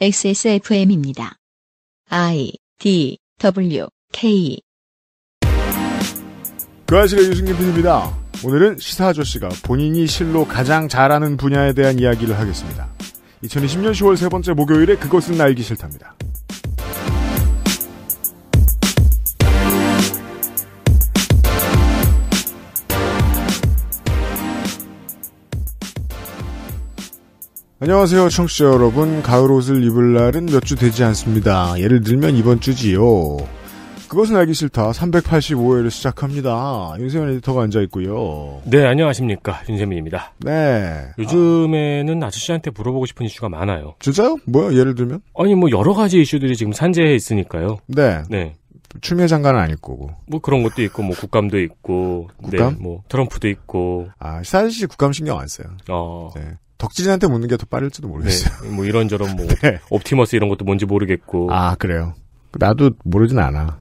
XSFM입니다. I D W K 그 아실의 유승균 PD입니다. 오늘은 시사 아저씨가 본인이 실로 가장 잘하는 분야에 대한 이야기를 하겠습니다. 2020년 10월 세 번째 목요일에 그것은 날기 싫답니다. 안녕하세요, 청취자 여러분. 가을 옷을 입을 날은 몇 주 되지 않습니다. 예를 들면 이번 주지요. 그것은 알기 싫다. 385회를 시작합니다. 윤세민 에디터가 앉아 있고요. 네, 안녕하십니까. 윤세민입니다. 네. 요즘에는 아. 저씨한테 물어보고 싶은 이슈가 많아요. 진짜요? 뭐야, 예를 들면? 아니, 뭐 여러 가지 이슈들이 지금 산재해 있으니까요. 네. 네. 추미애 장관은 아닐 거고. 뭐 그런 것도 있고, 뭐 국감도 있고. 네, 국감? 네, 뭐 트럼프도 있고. 아, 사실 국감 신경 안 써요. 어. 네. 덕질인한테 묻는 게 더 빠를지도 모르겠어요. 네, 뭐 이런저런 뭐 네. 옵티머스 이런 것도 뭔지 모르겠고. 아 그래요. 나도 모르진 않아.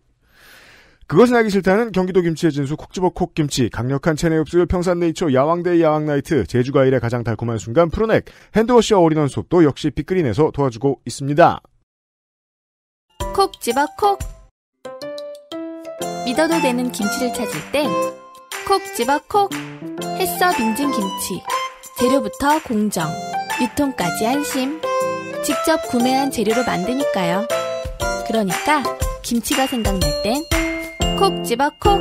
그것은 하기 싫다는 경기도 김치의 진수 콕집어 콕김치 강력한 체내 흡수율 평산네이처 야왕데이 야왕나이트 제주과일의 가장 달콤한 순간 프로넥 핸드워시와 올인원 수업도 역시 빅그린에서 도와주고 있습니다. 콕집어 콕 믿어도 되는 김치를 찾을 땐 콕집어 콕 햇서 빙진 김치 재료부터 공정, 유통까지 안심. 직접 구매한 재료로 만드니까요. 그러니까 김치가 생각날 땐 콕 집어 콕.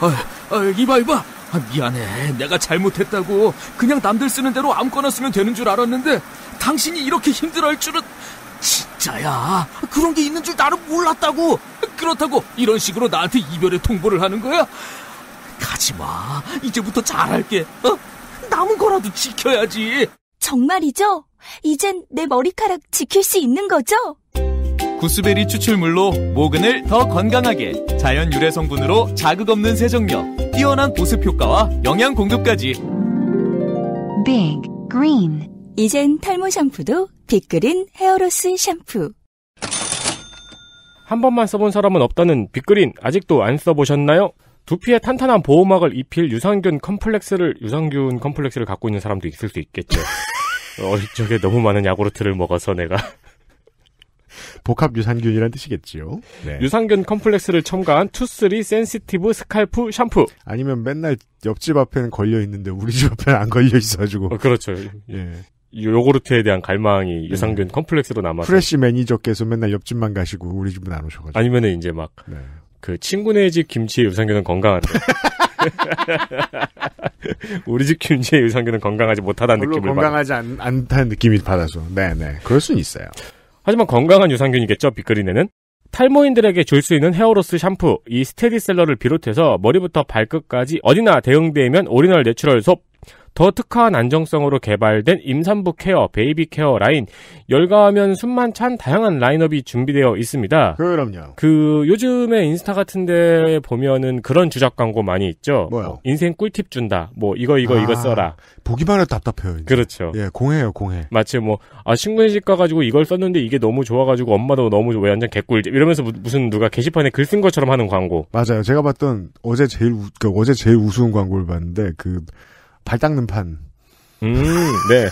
어, 어, 이봐 이봐. 아, 미안해. 내가 잘못했다고. 그냥 남들 쓰는 대로 아무거나 쓰면 되는 줄 알았는데 당신이 이렇게 힘들어할 줄은 진짜야. 그런 게 있는 줄 나는 몰랐다고. 그렇다고 이런 식으로 나한테 이별의 통보를 하는 거야? 가지마. 이제부터 잘할게. 어? 남은 거라도 지켜야지. 정말이죠? 이젠 내 머리카락 지킬 수 있는 거죠? 구스베리 추출물로 모근을 더 건강하게 자연 유래 성분으로 자극 없는 세정력, 뛰어난 보습 효과와 영양 공급까지. Big Green 이젠 탈모 샴푸도 빅그린 헤어로스 샴푸. 한 번만 써본 사람은 없다는 빅그린 아직도 안 써보셨나요? 두피에 탄탄한 보호막을 입힐 유산균 컴플렉스를 유산균 컴플렉스를 갖고 있는 사람도 있을 수 있겠죠. 어릴 적에 너무 많은 야구르트를 먹어서 내가 복합 유산균이란 뜻이겠지요. 네. 유산균 컴플렉스를 첨가한 투쓰리 센시티브 스칼프 샴푸. 아니면 맨날 옆집 앞에는 걸려 있는데 우리 집 앞에는 안 걸려 있어가지고. 어, 그렇죠. 예. 요구르트에 대한 갈망이 네. 유산균 컴플렉스로 남아서. 프레시 매니저께서 맨날 옆집만 가시고 우리 집은 안 오셔가지고. 아니면은 이제 막 네. 그 친구네 집 김치의 유산균은 건강한데 우리 집 김치의 유산균은 건강하지 못하다는 물론 느낌을 건강하지 받아. 안, 않다는 느낌이 받아서 네네 네. 그럴 수는 있어요. 하지만 건강한 유산균이겠죠 빅그린에는 탈모인들에게 줄 수 있는 헤어로스 샴푸 이 스테디셀러를 비롯해서 머리부터 발끝까지 어디나 대응되면 오리널 내추럴 솝더 특화한 안정성으로 개발된 임산부 케어, 베이비 케어 라인, 열가하면 숨만 찬 다양한 라인업이 준비되어 있습니다. 그럼요. 그 요즘에 인스타 같은데 보면은 그런 주작 광고 많이 있죠. 뭐요? 인생 꿀팁 준다. 뭐 이거 이거 아, 이거 써라. 보기만 해도 답답해요. 이제. 그렇죠. 예, 공해요, 공해. 마치 뭐아 친구네 가가지고 이걸 썼는데 이게 너무 좋아가지고 엄마도 너무 왜 완전 개꿀 이러면서 무슨 누가 게시판에 글 쓴 것처럼 하는 광고. 맞아요. 제가 봤던 어제 제일 우, 그 어제 제일 우스운 광고를 봤는데 그. 발 닦는 판. 음, 네.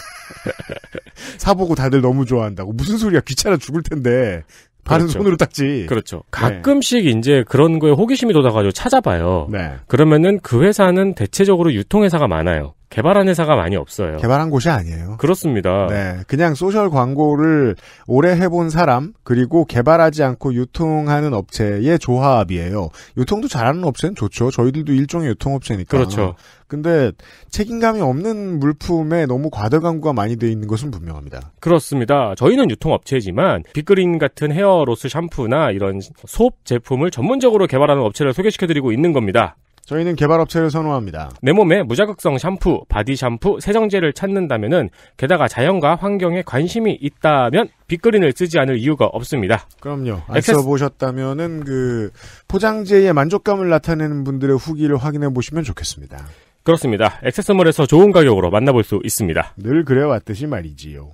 사보고 다들 너무 좋아한다고. 무슨 소리야. 귀찮아 죽을 텐데. 바른 그렇죠. 손으로 닦지. 그렇죠. 네. 가끔씩 네. 이제 그런 거에 호기심이 돋아가지고 찾아봐요. 네. 그러면은 그 회사는 대체적으로 유통회사가 많아요. 개발한 회사가 많이 없어요. 개발한 곳이 아니에요. 그렇습니다. 네. 그냥 소셜 광고를 오래 해본 사람, 그리고 개발하지 않고 유통하는 업체의 조합이에요. 유통도 잘하는 업체는 좋죠. 저희들도 일종의 유통업체니까. 그렇죠. 근데 책임감이 없는 물품에 너무 과대 광고가 많이 돼 있는 것은 분명합니다. 그렇습니다. 저희는 유통업체지만 빅그린 같은 헤어로스 샴푸나 이런 솝 제품을 전문적으로 개발하는 업체를 소개시켜드리고 있는 겁니다. 저희는 개발업체를 선호합니다. 내 몸에 무자극성 샴푸, 바디 샴푸, 세정제를 찾는다면은 게다가 자연과 환경에 관심이 있다면 빅그린을 쓰지 않을 이유가 없습니다. 그럼요. 액세스... 써보셨다면은 그 포장재의 만족감을 나타내는 분들의 후기를 확인해 보시면 좋겠습니다. 그렇습니다. 액세서몰에서 좋은 가격으로 만나볼 수 있습니다. 늘 그래왔듯이 말이지요.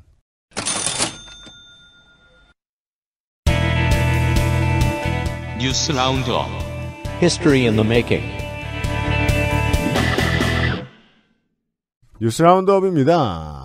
뉴스 라운드업 History i 뉴스 라운드업입니다.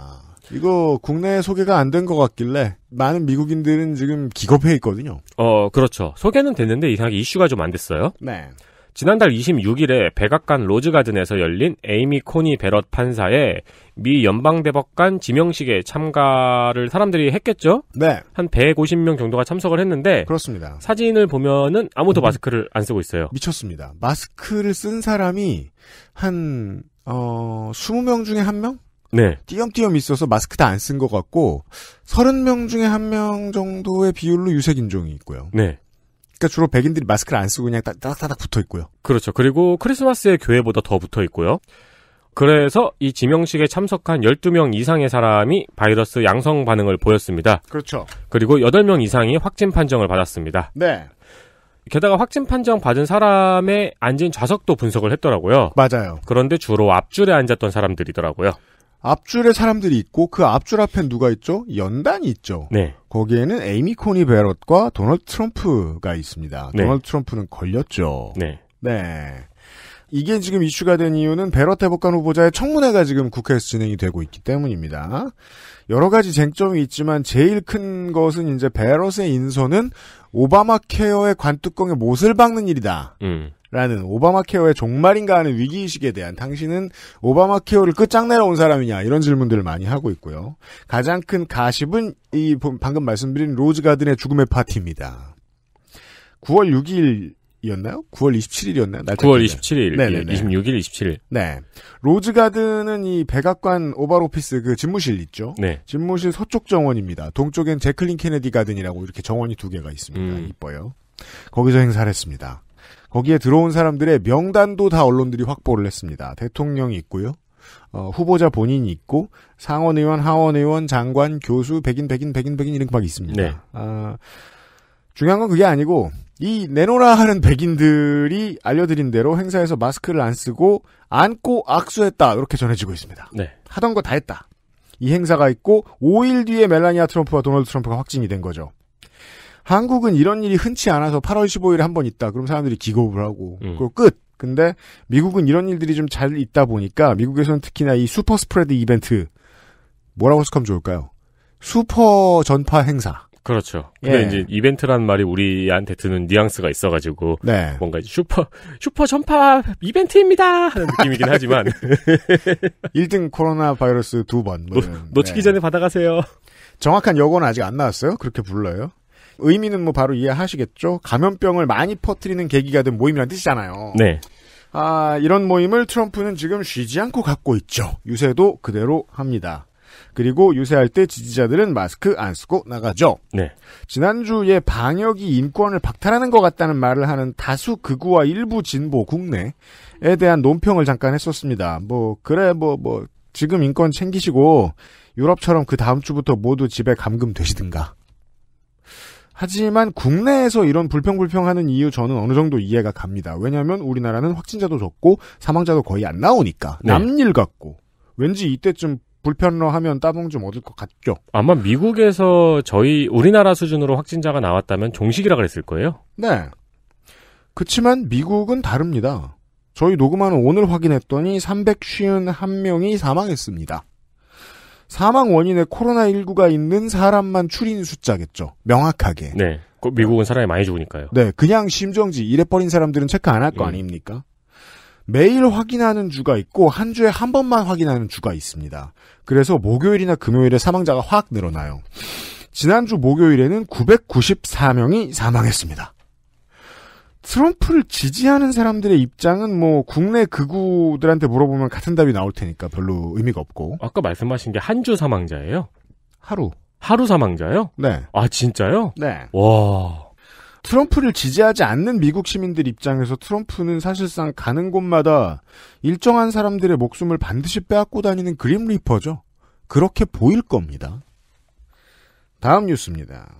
이거 국내에 소개가 안 된 것 같길래 많은 미국인들은 지금 기겁해 있거든요. 어, 그렇죠. 소개는 됐는데 이상하게 이슈가 좀 안 됐어요. 네. 지난달 26일에 백악관 로즈가든에서 열린 에이미 코니 베럿 판사의 미 연방대법관 지명식에 참가를 사람들이 했겠죠? 네. 한 150명 정도가 참석을 했는데 그렇습니다. 사진을 보면은 아무도 음. 마스크를 안 쓰고 있어요. 미쳤습니다. 마스크를 쓴 사람이 한 어, 20명 중에 한 명? 네. 띄엄띄엄 있어서 마스크 다 안 쓴 것 같고 30명 중에 한 명 정도의 비율로 유색 인종이 있고요. 네. 그러니까 주로 백인들이 마스크를 안 쓰고 그냥 따닥따닥 붙어 있고요. 그렇죠. 그리고 크리스마스에 교회보다 더 붙어 있고요. 그래서 이 지명식에 참석한 12명 이상의 사람이 바이러스 양성 반응을 보였습니다. 그렇죠. 그리고 8명 이상이 확진 판정을 받았습니다. 네. 게다가 확진 판정 받은 사람의 앉은 좌석도 분석을 했더라고요. 맞아요. 그런데 주로 앞줄에 앉았던 사람들이더라고요. 앞줄에 사람들이 있고 그 앞줄 앞엔 누가 있죠? 연단이 있죠. 네. 거기에는 에이미 코니 베럿과 도널드 트럼프가 있습니다. 네. 도널드 트럼프는 걸렸죠. 네. 네. 이게 지금 이슈가 된 이유는 베럿 대법관 후보자의 청문회가 지금 국회에서 진행이 되고 있기 때문입니다. 여러 가지 쟁점이 있지만 제일 큰 것은 이제 베럿의 인선은 오바마 케어의 관뚜껑에 못을 박는 일이다. 음. 라는 오바마 케어의 종말인가 하는 위기의식에 대한 당신은 오바마 케어를 끝장내러 온 사람이냐 이런 질문들을 많이 하고 있고요. 가장 큰 가십은 이 방금 말씀드린 로즈가든의 죽음의 파티입니다. 9월 6일 이었나요? 9월 27일이었나요? 9월 27일, 네네네. 26일, 27일. 네, 로즈가든은 이 백악관 오바로피스 그 집무실 있죠. 네. 집무실 서쪽 정원입니다. 동쪽엔 제클린 케네디 가든이라고 이렇게 정원이 두 개가 있습니다. 음. 이뻐요. 거기서 행사를 했습니다. 거기에 들어온 사람들의 명단도 다 언론들이 확보를 했습니다. 대통령이 있고요. 어, 후보자 본인이 있고 상원의원, 하원의원, 장관, 교수, 백인, 백인, 백인, 백인 이런 게막 있습니다. 네. 아, 중요한 건 그게 아니고 이 내놓으라 하는 백인들이 알려드린 대로 행사에서 마스크를 안 쓰고 안고 악수했다 이렇게 전해지고 있습니다. 네. 하던 거 다 했다. 이 행사가 있고 5일 뒤에 멜라니아 트럼프와 도널드 트럼프가 확진이 된 거죠. 한국은 이런 일이 흔치 않아서 8월 15일에 한 번 있다. 그럼 사람들이 기겁을 하고 음. 그리고 끝. 근데 미국은 이런 일들이 좀 잘 있다 보니까 미국에서는 특히나 이 슈퍼 스프레드 이벤트 뭐라고 해석하면 좋을까요? 슈퍼 전파 행사. 그렇죠. 근데 예. 이제 이벤트란 말이 우리한테 드는 뉘앙스가 있어가지고 네. 뭔가 슈퍼 슈퍼 전파 이벤트입니다 하는 느낌이긴 하지만 1등 코로나 바이러스 두번 놓치기 네. 전에 받아가세요. 정확한 여건은 아직 안 나왔어요. 그렇게 불러요. 의미는 뭐 바로 이해하시겠죠. 감염병을 많이 퍼뜨리는 계기가 된 모임이라는 뜻이잖아요. 네. 아, 이런 모임을 트럼프는 지금 쉬지 않고 갖고 있죠. 유세도 그대로 합니다. 그리고 유세할 때 지지자들은 마스크 안 쓰고 나가죠. 네. 지난주에 방역이 인권을 박탈하는 것 같다는 말을 하는 다수 극우와 일부 진보 국내에 대한 논평을 잠깐 했었습니다. 뭐 그래 뭐뭐 뭐, 지금 인권 챙기시고 유럽처럼 그 다음 주부터 모두 집에 감금되시든가 하지만 국내에서 이런 불평불평하는 이유 저는 어느 정도 이해가 갑니다. 왜냐하면 우리나라는 확진자도 적고 사망자도 거의 안 나오니까 네. 남일 같고 왠지 이때쯤 불편러 하면 따봉 좀 얻을 것 같죠. 아마 미국에서 저희 우리나라 수준으로 확진자가 나왔다면 종식이라 그랬을 거예요. 네. 그렇지만 미국은 다릅니다. 저희 녹음하는 오늘 확인했더니 351명이 사망했습니다. 사망 원인에 코로나19가 있는 사람만 추린 숫자겠죠. 명확하게. 네. 그 미국은 사람이 많이 죽으니까요. 네. 그냥 심정지 이래버린 사람들은 체크 안 할거 음. 아닙니까? 매일 확인하는 주가 있고 한 주에 한 번만 확인하는 주가 있습니다. 그래서 목요일이나 금요일에 사망자가 확 늘어나요. 지난주 목요일에는 994명이 사망했습니다. 트럼프를 지지하는 사람들의 입장은 뭐 국내 극우들한테 물어보면 같은 답이 나올 테니까 별로 의미가 없고. 아까 말씀하신 게 한 주 사망자예요? 하루. 하루 사망자요? 네. 아 진짜요? 네. 와. 트럼프를 지지하지 않는 미국 시민들 입장에서 트럼프는 사실상 가는 곳마다 일정한 사람들의 목숨을 반드시 빼앗고 다니는 그림 리퍼죠. 그렇게 보일 겁니다. 다음 뉴스입니다.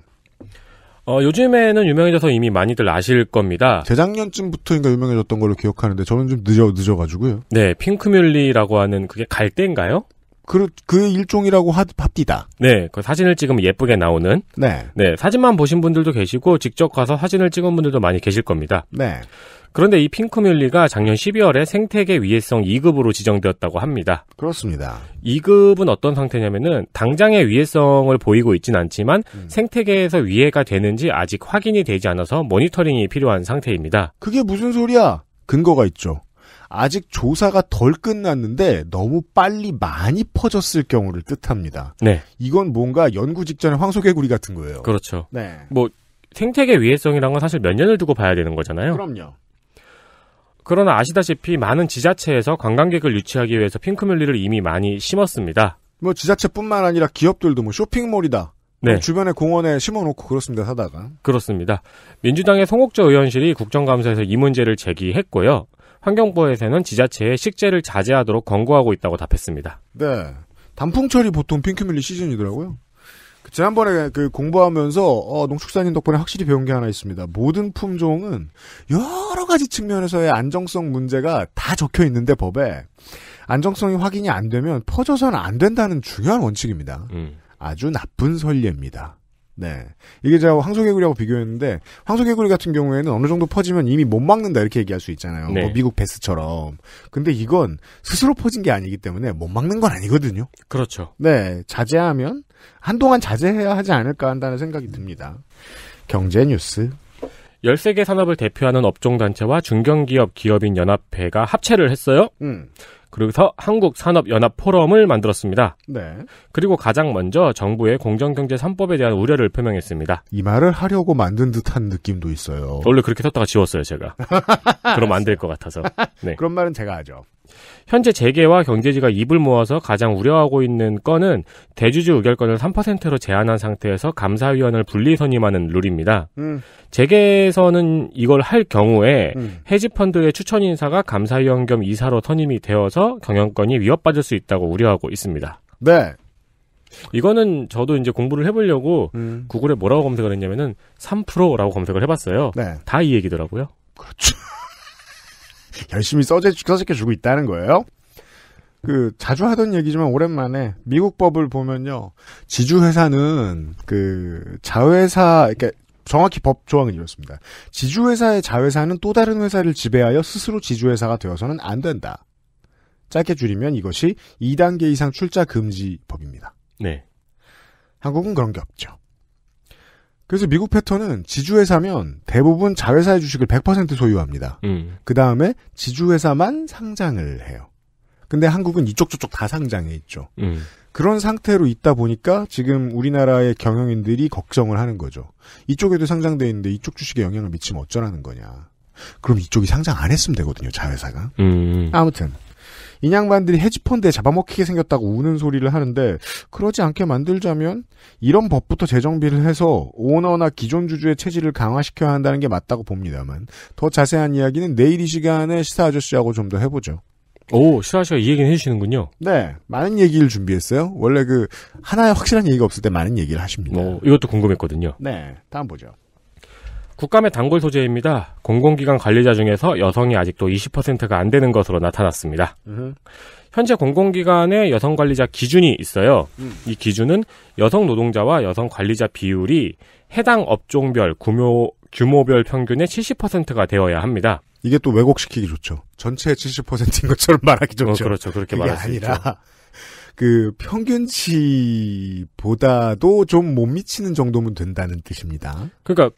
어, 요즘에는 유명해져서 이미 많이들 아실 겁니다. 재작년쯤부터인가 유명해졌던 걸로 기억하는데 저는 좀 늦어 늦어가지고요. 네, 핑크뮬리라고 하는 그게 갈대인가요? 그, 그 일종이라고 하, 합디다. 네, 그 사진을 찍으면 예쁘게 나오는. 네. 네, 사진만 보신 분들도 계시고, 직접 가서 사진을 찍은 분들도 많이 계실 겁니다. 네. 그런데 이 핑크뮬리가 작년 12월에 생태계 위해성 2급으로 지정되었다고 합니다. 그렇습니다. 2급은 어떤 상태냐면은 당장의 위해성을 보이고 있진 않지만 음. 생태계에서 위해가 되는지 아직 확인이 되지 않아서 모니터링이 필요한 상태입니다. 그게 무슨 소리야? 근거가 있죠. 아직 조사가 덜 끝났는데 너무 빨리 많이 퍼졌을 경우를 뜻합니다. 네. 이건 뭔가 연구 직전의 황소개구리 같은 거예요. 그렇죠. 네. 뭐 생태계 위해성이란 건 사실 몇 년을 두고 봐야 되는 거잖아요. 그럼요. 그러나 아시다시피 많은 지자체에서 관광객을 유치하기 위해서 핑크뮬리를 이미 많이 심었습니다. 뭐 지자체뿐만 아니라 기업들도 뭐 쇼핑몰이다. 뭐 네. 주변에 공원에 심어놓고 그렇습니다 사다가 그렇습니다. 민주당의 송옥조 의원실이 국정감사에서 이 문제를 제기했고요. 환경부에서는 지자체에 식재를 자제하도록 권고하고 있다고 답했습니다. 네. 단풍철이 보통 핑크뮬리 시즌이더라고요. 지난번에 그 공부하면서 어, 농축사님 덕분에 확실히 배운 게 하나 있습니다. 모든 품종은 여러 가지 측면에서의 안정성 문제가 다 적혀 있는데 법에 안정성이 확인이 안 되면 퍼져서는 안 된다는 중요한 원칙입니다. 음. 아주 나쁜 설례입니다. 네. 이게 제가 황소개구리하고 비교했는데, 황소개구리 같은 경우에는 어느 정도 퍼지면 이미 못 막는다, 이렇게 얘기할 수 있잖아요. 네. 뭐 미국 베스처럼. 근데 이건 스스로 퍼진 게 아니기 때문에 못 막는 건 아니거든요. 그렇죠. 네. 자제하면 한동안 자제해야 하지 않을까 한다는 생각이 듭니다. 경제 뉴스. 13개 산업을 대표하는 업종단체와 중견기업 기업인 연합회가 합체를 했어요. 음. 그리고서 한국산업연합포럼을 만들었습니다. 네. 그리고 가장 먼저 정부의 공정경제 3법에 대한 우려를 표명했습니다. 이 말을 하려고 만든 듯한 느낌도 있어요. 원래 그렇게 썼다가 지웠어요, 제가. 그럼 안 될 것 같아서. 네. 그런 말은 제가 하죠. 현재 재계와 경제지가 입을 모아서 가장 우려하고 있는 건은 대주주 의결권을 3%로 제한한 상태에서 감사위원을 분리 선임하는 룰입니다. 음. 재계에서는 이걸 할 경우에 음. 해지펀드의 추천 인사가 감사위원 겸 이사로 선임이 되어서 경영권이 위협받을 수 있다고 우려하고 있습니다. 네. 이거는 저도 이제 공부를 해보려고 음. 구글에 뭐라고 검색을 했냐면은 3%라고 검색을 해봤어요. 네. 다이 얘기더라고요. 그렇죠. 열심히 써제, 써제켜주고 있다는 거예요. 그 자주 하던 얘기지만 오랜만에 미국 법을 보면요 지주회사는 그 자회사 그러니까 정확히 법 조항은 이렇습니다. 지주회사의 자회사는 또 다른 회사를 지배하여 스스로 지주회사가 되어서는 안 된다. 짧게 줄이면 이것이 2단계 이상 출자 금지 법입니다. 네. 한국은 그런 게 없죠. 그래서 미국 패턴은 지주회사면 대부분 자회사의 주식을 100% 소유합니다. 음. 그 다음에 지주회사만 상장을 해요. 근데 한국은 이쪽 저쪽 다 상장해 있죠. 음. 그런 상태로 있다 보니까 지금 우리나라의 경영인들이 걱정을 하는 거죠. 이쪽에도 상장돼 있는데 이쪽 주식에 영향을 미치면 어쩌라는 거냐. 그럼 이쪽이 상장 안 했으면 되거든요, 자회사가. 음. 아무튼 인양반들이 헤지펀드에 잡아먹히게 생겼다고 우는 소리를 하는데 그러지 않게 만들자면 이런 법부터 재정비를 해서 오너나 기존 주주의 체질을 강화시켜야 한다는 게 맞다고 봅니다만 더 자세한 이야기는 내일 이 시간에 시사 아저씨하고 좀 더 해보죠. 오, 시사 아저씨가 이 얘기는 해주시는군요. 네, 많은 얘기를 준비했어요. 원래 그 하나의 확실한 얘기가 없을 때 많은 얘기를 하십니다. 오, 이것도 궁금했거든요. 네, 다음 보죠. 국감의 단골 소재입니다. 공공기관 관리자 중에서 여성이 아직도 20%가 안 되는 것으로 나타났습니다. 으흠. 현재 공공기관의 여성 관리자 기준이 있어요. 음. 이 기준은 여성 노동자와 여성 관리자 비율이 해당 업종별 규모, 규모별 평균의 70%가 되어야 합니다. 이게 또 왜곡시키기 좋죠. 전체 70%인 것처럼 말하기 어, 좋죠. 어, 그렇죠. 그렇게 말할 수 아니라 있죠. 그 평균치보다도 좀 못 미치는 정도면 된다는 뜻입니다. 그러니까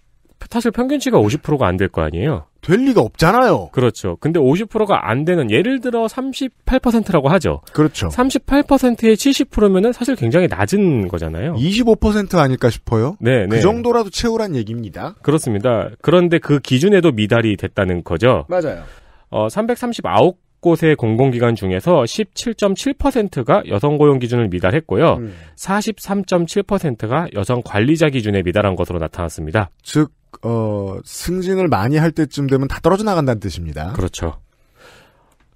사실 평균치가 50%가 안 될 거 아니에요? 될 리가 없잖아요. 그렇죠. 근데 50%가 안 되는 예를 들어 38%라고 하죠. 그렇죠. 38%에 70%면은 사실 굉장히 낮은 거잖아요. 25% 아닐까 싶어요. 네, 네. 그 정도라도 채우란 얘기입니다. 그렇습니다. 그런데 그 기준에도 미달이 됐다는 거죠. 맞아요. 어, 339 곳의 공공기관 중에서 17.7%가 여성 고용 기준을 미달했고요. 음. 43.7%가 여성 관리자 기준에 미달한 것으로 나타났습니다. 즉 어, 승진을 많이 할 때쯤 되면 다 떨어져 나간다는 뜻입니다. 그렇죠.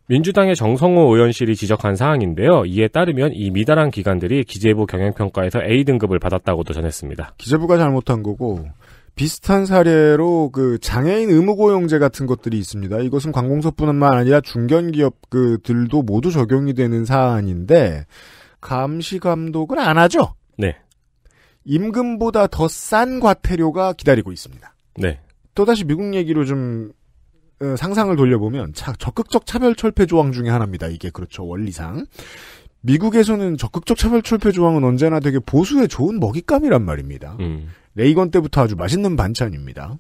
민주당의 정성호 의원실이 지적한 사항인데요. 이에 따르면 이 미달한 기관들이 기재부 경영평가에서 A등급을 받았다고도 전했습니다. 기재부가 잘못한 거고 비슷한 사례로 그 장애인 의무고용제 같은 것들이 있습니다. 이것은 관공서뿐만 아니라 중견기업 들도 모두 적용이 되는 사안인데 감시 감독을 안 하죠. 네. 임금보다 더 싼 과태료가 기다리고 있습니다. 네. 또다시 미국 얘기로 좀 어, 상상을 돌려보면 차, 적극적 차별 철폐 조항 중의 하나입니다. 이게 그렇죠. 원리상. 미국에서는 적극적 차별 철폐 조항은 언제나 되게 보수에 좋은 먹잇감이란 말입니다. 음. 레이건 때부터 아주 맛있는 반찬입니다.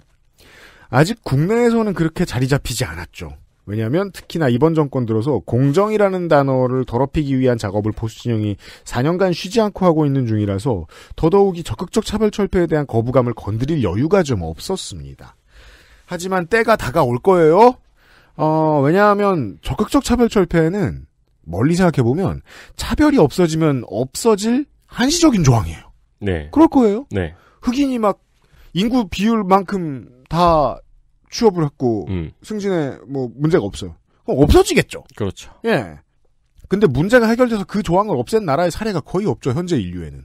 아직 국내에서는 그렇게 자리 잡히지 않았죠. 왜냐하면 특히나 이번 정권 들어서 공정이라는 단어를 더럽히기 위한 작업을 보수 진영이 4년간 쉬지 않고 하고 있는 중이라서 더더욱이 적극적 차별 철폐에 대한 거부감을 건드릴 여유가 좀 없었습니다. 하지만 때가 다가올 거예요. 어, 왜냐하면 적극적 차별 철폐는 멀리 생각해 보면 차별이 없어지면 없어질 한시적인 조항이에요. 네. 그럴 거예요. 네. 흑인이 막 인구 비율만큼 다 취업을 했고 음. 승진에 뭐 문제가 없어요. 그럼 없어지겠죠. 그렇죠. 예. 근데 문제가 해결돼서 그 조항을 없앤 나라의 사례가 거의 없죠. 현재 인류에는.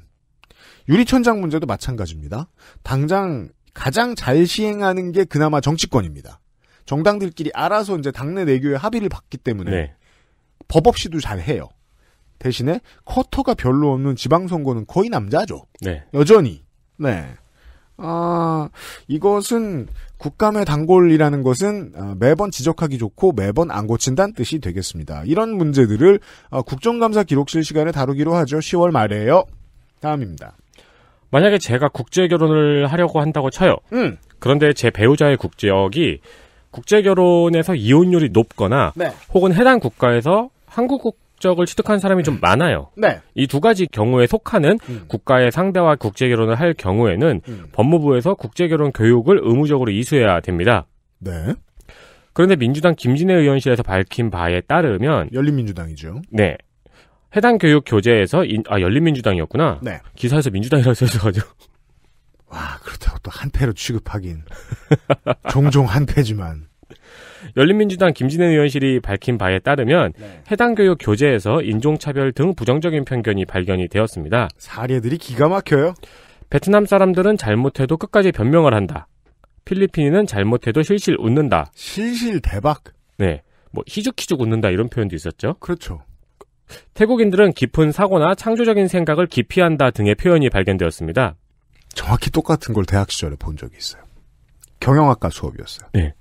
유리천장 문제도 마찬가지입니다. 당장 가장 잘 시행하는 게 그나마 정치권입니다. 정당들끼리 알아서 이제 당내 내교의 합의를 받기 때문에 네. 법 없이도 잘 해요. 대신에 쿼터가 별로 없는 지방선거는 거의 남자죠. 네. 여전히. 네. 아, 이것은 국감의 단골이라는 것은 아, 매번 지적하기 좋고 매번 안 고친다는 뜻이 되겠습니다. 이런 문제들을 아, 국정감사 기록실 시간에 다루기로 하죠. 10월 말에요. 다음입니다. 만약에 제가 국제 결혼을 하려고 한다고 쳐요. 음. 그런데 제 배우자의 국제역이 국제 결혼에서 이혼율이 높거나 네. 혹은 해당 국가에서 한국 국적을 취득한 사람이 좀 많아요. 네. 이 두 가지 경우에 속하는 음. 국가의 상대와 국제 결혼을 할 경우에는 음. 법무부에서 국제 결혼 교육을 의무적으로 이수해야 됩니다. 네. 그런데 민주당 김진애 의원실에서 밝힌 바에 따르면 열린민주당이죠. 네. 해당 교육 교재에서 인, 아 열린민주당이었구나. 네. 기사에서 민주당이라고 써져가지고와 그렇다고 또 한패로 취급하긴 종종 한패지만 열린민주당 김진애 의원실이 밝힌 바에 따르면 네. 해당 교육 교재에서 인종차별 등 부정적인 편견이 발견이 되었습니다. 사례들이 기가 막혀요. 베트남 사람들은 잘못해도 끝까지 변명을 한다. 필리핀인은 잘못해도 실실 웃는다. 실실 대박. 네. 뭐 히죽히죽 웃는다 이런 표현도 있었죠. 그렇죠. 태국인들은 깊은 사고나 창조적인 생각을 기피한다 등의 표현이 발견되었습니다. 정확히 똑같은 걸 대학 시절에 본 적이 있어요. 경영학과 수업이었어요. 네.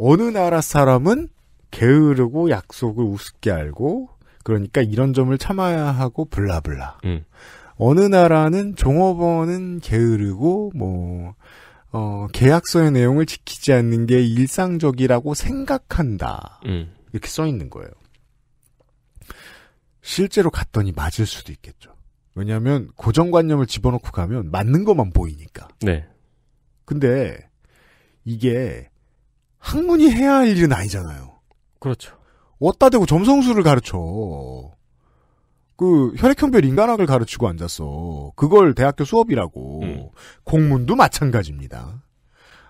어느 나라 사람은 게으르고 약속을 우습게 알고 그러니까 이런 점을 참아야 하고 블라블라. 음. 어느 나라는 종업원은 게으르고 뭐 어, 계약서의 내용을 지키지 않는 게 일상적이라고 생각한다. 음. 이렇게 써 있는 거예요. 실제로 갔더니 맞을 수도 있겠죠. 왜냐하면 고정관념을 집어넣고 가면 맞는 것만 보이니까. 네. 근데 이게 학문이 해야 할 일은 아니잖아요. 그렇죠. 왔다 대고 점성술을 가르쳐. 그 혈액형별 인간학을 가르치고 앉았어. 그걸 대학교 수업이라고. 음. 공문도 마찬가지입니다.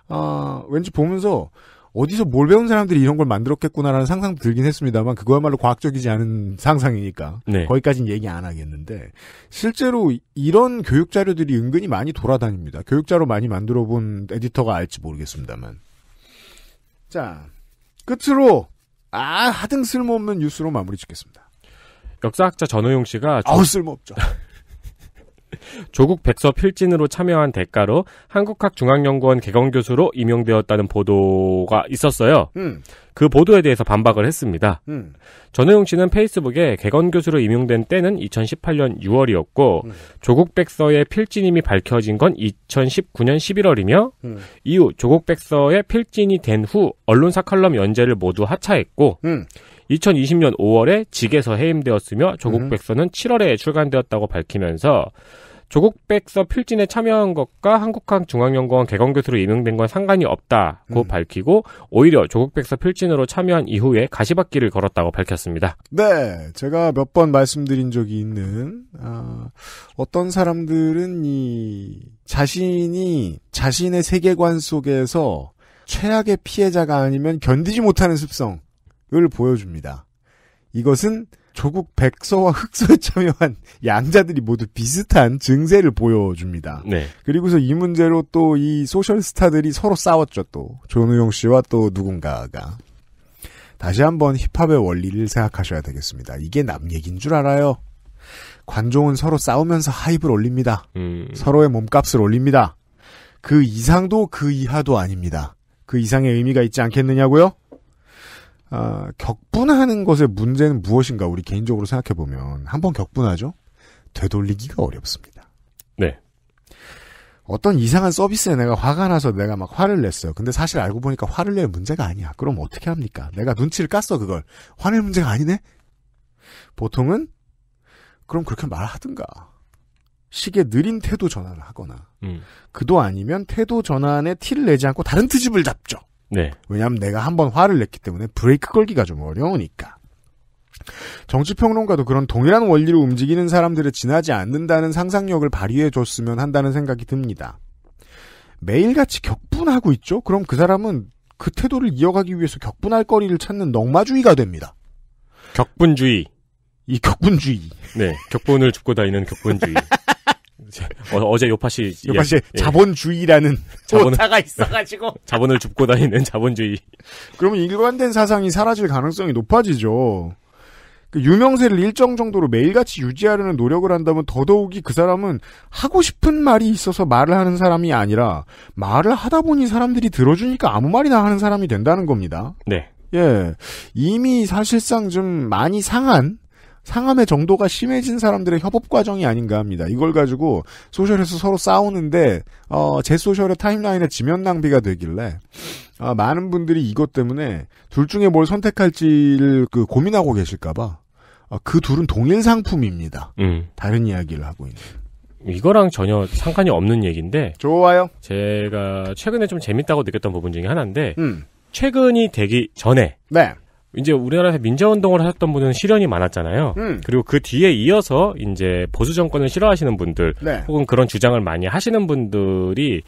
아, 왠지 보면서 어디서 뭘 배운 사람들이 이런 걸 만들었겠구나라는 상상 도 들긴 했습니다만 그거야말로 과학적이지 않은 상상이니까 네. 거기까진 얘기 안 하겠는데 실제로 이런 교육 자료들이 은근히 많이 돌아다닙니다. 교육 자료 많이 만들어 본 에디터가 알지 모르겠습니다만 자, 끝으로 아 하등 쓸모없는 뉴스로 마무리 짓겠습니다. 역사학자 전호용 씨가 전... 아 쓸모없죠. 조국 백서 필진으로 참여한 대가로 한국학 중앙연구원 개건 교수로 임용되었다는 보도가 있었어요. 음. 그 보도에 대해서 반박을 했습니다. 음. 전우용 씨는 페이스북에 개건 교수로 임용된 때는 2018년 6월이었고 음. 조국 백서의 필진임이 밝혀진 건 2019년 11월이며 음. 이후 조국 백서의 필진이 된 후 언론사 칼럼 연재를 모두 하차했고 2020년 음. 5월에 직에서 해임되었으며 조국 음. 백서는 7월에 출간되었다고 밝히면서 조국 백서 필진에 참여한 것과 한국학중앙연구원 개건교수로 임명된 건 상관이 없다고 음. 밝히고 오히려 조국 백서 필진으로 참여한 이후에 가시밭길을 걸었다고 밝혔습니다. 네, 제가 몇 번 말씀드린 적이 있는 아, 어떤 사람들은 이 자신이 자신의 세계관 속에서 최악의 피해자가 아니면 견디지 못하는 습성을 보여줍니다. 이것은 조국 백서와 흑서에 참여한 양자들이 모두 비슷한 증세를 보여줍니다. 네. 그리고서 이 문제로 또 이 소셜 스타들이 서로 싸웠죠. 또 조누용 씨와 또 누군가가 다시 한번 힙합의 원리를 생각하셔야 되겠습니다. 이게 남 얘기인 줄 알아요. 관종은 서로 싸우면서 하이브를 올립니다. 음. 서로의 몸값을 올립니다. 그 이상도 그 이하도 아닙니다. 그 이상의 의미가 있지 않겠느냐고요? 아, 격분하는 것의 문제는 무엇인가 우리 개인적으로 생각해 보면 한번 격분하죠. 되돌리기가 어렵습니다. 네. 어떤 이상한 서비스에 내가 화가 나서 내가 막 화를 냈어요. 근데 사실 알고 보니까 화를 낼 문제가 아니야. 그럼 어떻게 합니까? 내가 눈치를 깠어 그걸. 화낼 문제가 아니네. 보통은 그럼 그렇게 말하든가. 시계 느린 태도 전환을 하거나 음. 그도 아니면 태도 전환에 티를 내지 않고 다른 트집을 잡죠. 네. 왜냐하면 내가 한번 화를 냈기 때문에 브레이크 걸기가 좀 어려우니까. 정치평론가도 그런 동일한 원리로 움직이는 사람들을 지나지 않는다는 상상력을 발휘해 줬으면 한다는 생각이 듭니다. 매일같이 격분하고 있죠? 그럼 그 사람은 그 태도를 이어가기 위해서 격분할 거리를 찾는 넉마주의가 됩니다. 격분주의. 이 격분주의. 네, 격분을 줍고 다니는 격분주의. 어, 제 요파시 요파시 예, 예. 자본주의라는 자본, 오타가 있어가지고 자본을 줍고 다니는 자본주의. 그러면 일관된 사상이 사라질 가능성이 높아지죠. 그 유명세를 일정 정도로 매일같이 유지하려는 노력을 한다면 더더욱이 그 사람은 하고 싶은 말이 있어서 말을 하는 사람이 아니라 말을 하다 보니 사람들이 들어주니까 아무 말이나 하는 사람이 된다는 겁니다. 네. 예. 이미 사실상 좀 많이 상한 상암의 정도가 심해진 사람들의 협업 과정이 아닌가 합니다. 이걸 가지고 소셜에서 서로 싸우는데 어, 제 소셜의 타임라인에 지면 낭비가 되길래 어, 많은 분들이 이것 때문에 둘 중에 뭘 선택할지를 그 고민하고 계실까봐 어, 그 둘은 동일 상품입니다. 음. 다른 이야기를 하고 있는. 이거랑 전혀 상관이 없는 얘기인데 좋아요. 제가 최근에 좀 재밌다고 느꼈던 부분 중에 하나인데 음. 최근이 되기 전에 네. 이제 우리나라에서 민자운동을 하셨던 분은 시련이 많았잖아요. 음. 그리고 그 뒤에 이어서 이제 보수 정권을 싫어하시는 분들 네. 혹은 그런 주장을 많이 하시는 분들이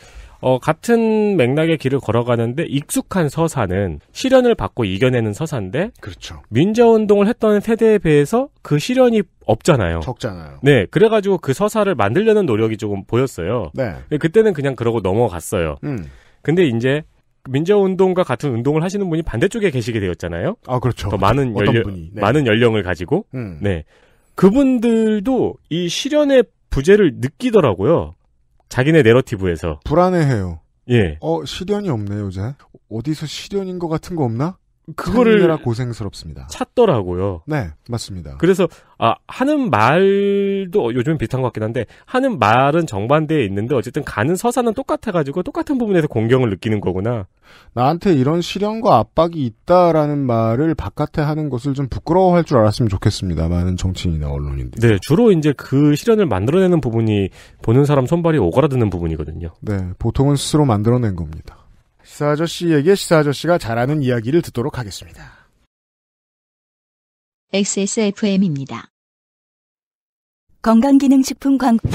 어, 같은 맥락의 길을 걸어가는데 익숙한 서사는 시련을 받고 이겨내는 서사인데 그렇죠. 민자운동을 했던 세대에 비해서 그 시련이 없잖아요. 적잖아요. 네, 그래가지고 그 서사를 만들려는 노력이 조금 보였어요. 네. 그때는 그냥 그러고 넘어갔어요. 음. 근데 이제 민주화운동과 같은 운동을 하시는 분이 반대쪽에 계시게 되었잖아요. 아 그렇죠. 더 많은 연령 분이. 네. 많은 연령을 가지고 음. 네 그분들도 이 실현의 부재를 느끼더라고요. 자기네 내러티브에서 불안해해요. 예. 어 실현이 없네 요새 어디서 실현인 것 같은 거 없나? 그거를 찾느라 고생스럽습니다. 찾더라고요. 네, 맞습니다. 그래서 아 하는 말도 요즘은 비슷한 것 같긴 한데 하는 말은 정반대에 있는데 어쨌든 가는 서사는 똑같아가지고 똑같은 부분에서 공경을 느끼는 거구나. 나한테 이런 시련과 압박이 있다라는 말을 바깥에 하는 것을 좀 부끄러워할 줄 알았으면 좋겠습니다. 많은 정치인이나 언론인들. 네, 주로 이제 그 시련을 만들어내는 부분이 보는 사람 손발이 오가라드는 부분이거든요. 네, 보통은 스스로 만들어낸 겁니다. 시사 아저씨에게 시사 아저씨가 잘하는 이야기를 듣도록 하겠습니다. XSFM입니다. 건강기능식품 광고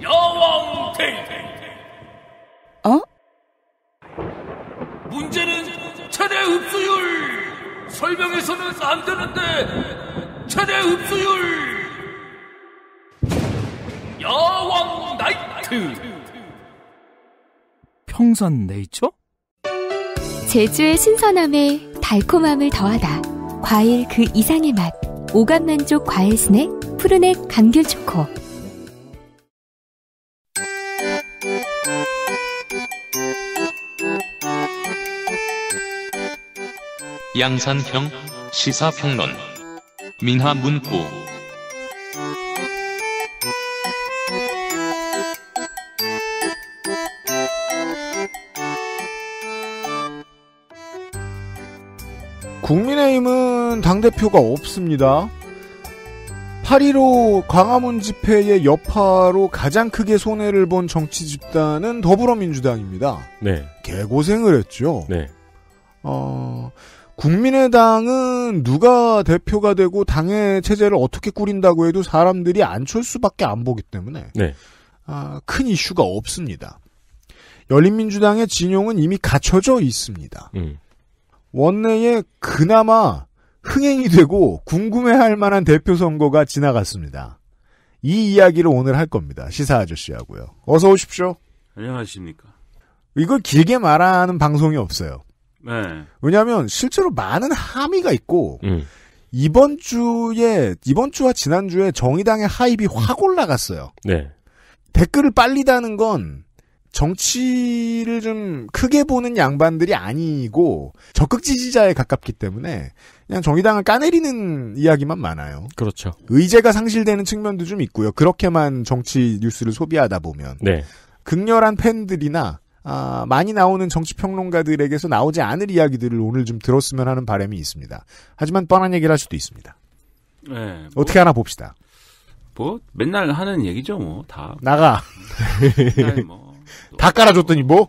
여왕 테이프 어? 문제는 최대 흡수율 설명해서는 안 되는데 최대 흡수율 여왕 나이트 평산 네이처? 제주의 신선함에 달콤함을 더하다. 과일 그 이상의 맛. 오감 만족 과일 스낵 푸르넥 감귤 초코. 양산형 시사평론 민화문구 국민의힘은 당대표가 없습니다. 8.15 광화문 집회의 여파로 가장 크게 손해를 본 정치 집단은 더불어민주당입니다. 네. 개고생을 했죠. 네. 어, 국민의당은 누가 대표가 되고 당의 체제를 어떻게 꾸린다고 해도 사람들이 안철수밖에 안 보기 때문에 네. 아, 큰 이슈가 없습니다. 열린민주당의 진용은 이미 갖춰져 있습니다. 음. 원내에 그나마 흥행이 되고 궁금해할 만한 대표 선거가 지나갔습니다. 이 이야기를 오늘 할 겁니다. 시사 아저씨하고요. 어서 오십시오. 안녕하십니까. 이걸 길게 말하는 방송이 없어요. 네. 왜냐하면 실제로 많은 함의가 있고 음. 이번 주에 이번 주와 지난 주에 정의당의 하입이 확 올라갔어요. 네. 댓글을 빨리 다는 건 정치를 좀 크게 보는 양반들이 아니고 적극 지지자에 가깝기 때문에 그냥 정의당을 까내리는 이야기만 많아요. 그렇죠. 의제가 상실되는 측면도 좀 있고요. 그렇게만 정치 뉴스를 소비하다 보면 네. 극렬한 팬들이나 아, 많이 나오는 정치 평론가들에게서 나오지 않을 이야기들을 오늘 좀 들었으면 하는 바람이 있습니다. 하지만 뻔한 얘기를 할 수도 있습니다. 네, 뭐... 어떻게 하나 봅시다. 뭐 맨날 하는 얘기죠, 뭐 다. 나가. 뭐다 깔아줬더니 뭐?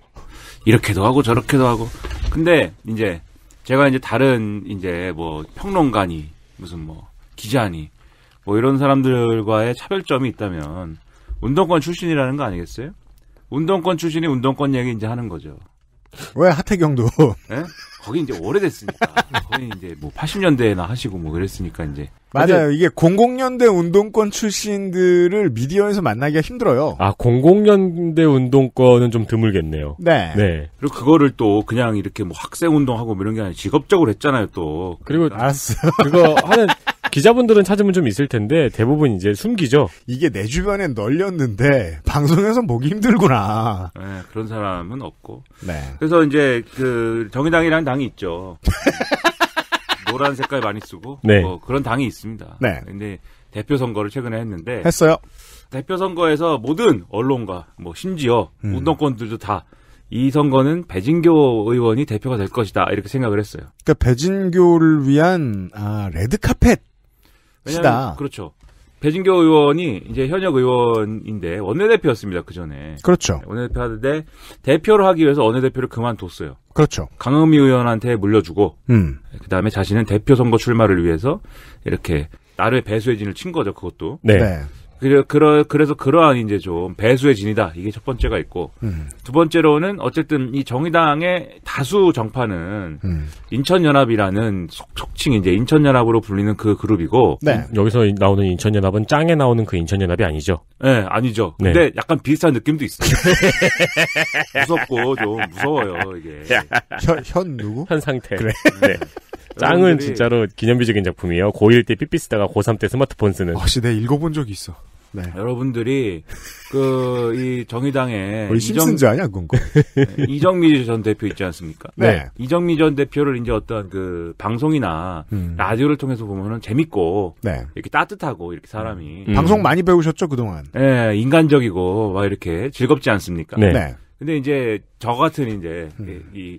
이렇게도 하고 저렇게도 하고. 근데 이제 제가 이제 다른 이제 뭐 평론가니 무슨 뭐 기자니 뭐 이런 사람들과의 차별점이 있다면 운동권 출신이라는 거 아니겠어요? 운동권 출신이 운동권 얘기 이제 하는 거죠. 왜 하태경도? 예? 거기 이제 오래됐으니까 거기 이제 뭐 80년대나 하시고 뭐 그랬으니까 이제 맞아요. 이게 00년대 운동권 출신들을 미디어에서 만나기가 힘들어요. 아, 00년대 운동권은 좀 드물겠네요. 네. 네. 그리고 그거를 또 그냥 이렇게 뭐 학생 운동하고 뭐 이런 게 아니라 직업적으로 했잖아요, 또. 그리고 아, 알았어. 그거 하는 기자분들은 찾으면 좀 있을 텐데 대부분 이제 숨기죠. 이게 내 주변에 널렸는데 방송에서 보기 힘들구나. 네, 그런 사람은 없고. 네. 그래서 이제 그 정의당이라는 당이 있죠. 노란 색깔 많이 쓰고 네. 뭐 그런 당이 있습니다. 네. 근데 대표 선거를 최근에 했는데 했어요. 대표 선거에서 모든 언론과 뭐 심지어 음. 운동권들도 다 이 선거는 배진교 의원이 대표가 될 것이다 이렇게 생각을 했어요. 그러니까 배진교를 위한 아, 레드 카펫. 왜냐 그렇죠. 배진교 의원이 이제 현역 의원인데 원내대표였습니다 그 전에. 그렇죠. 원내대표 하는데 대표를 하기 위해서 원내대표를 그만뒀어요. 그렇죠. 강은미 의원한테 물려주고, 음. 그 다음에 자신은 대표 선거 출마를 위해서 이렇게 나를 배수의 진을 친 거죠 그것도. 네. 네. 그래, 그러, 그래서 그러한 이제 좀 배수의 진이다. 이게 첫 번째가 있고 음. 두 번째로는 어쨌든 이 정의당의 다수 정파는 음. 인천연합이라는 속칭 이제 인천연합으로 불리는 그 그룹이고 네. 음, 여기서 나오는 인천연합은 짱에 나오는 그 인천연합이 아니죠. 네, 아니죠. 네. 근데 약간 비슷한 느낌도 있어요. 무섭고 좀 무서워요 이게. 현, 현 누구? 현 상태. 그래. 네. 네. 짱은 진짜로 기념비적인 작품이에요. 고1 때 삐삐 쓰다가 고3 때 스마트폰 쓰는. 아, 씨, 내가 읽어본 적이 있어. 네. 여러분들이 그 이 정의당의 심슨즈 아니야 그 거. 네, 이정미 전 대표 있지 않습니까? 네. 이정미 전 대표를 이제 어떤 그 방송이나 음. 라디오를 통해서 보면은 재밌고 네. 이렇게 따뜻하고 이렇게 사람이 음. 방송 많이 배우셨죠 그동안. 예, 네, 인간적이고 막 이렇게 즐겁지 않습니까? 네. 네. 근데 이제 저 같은 이제 음. 이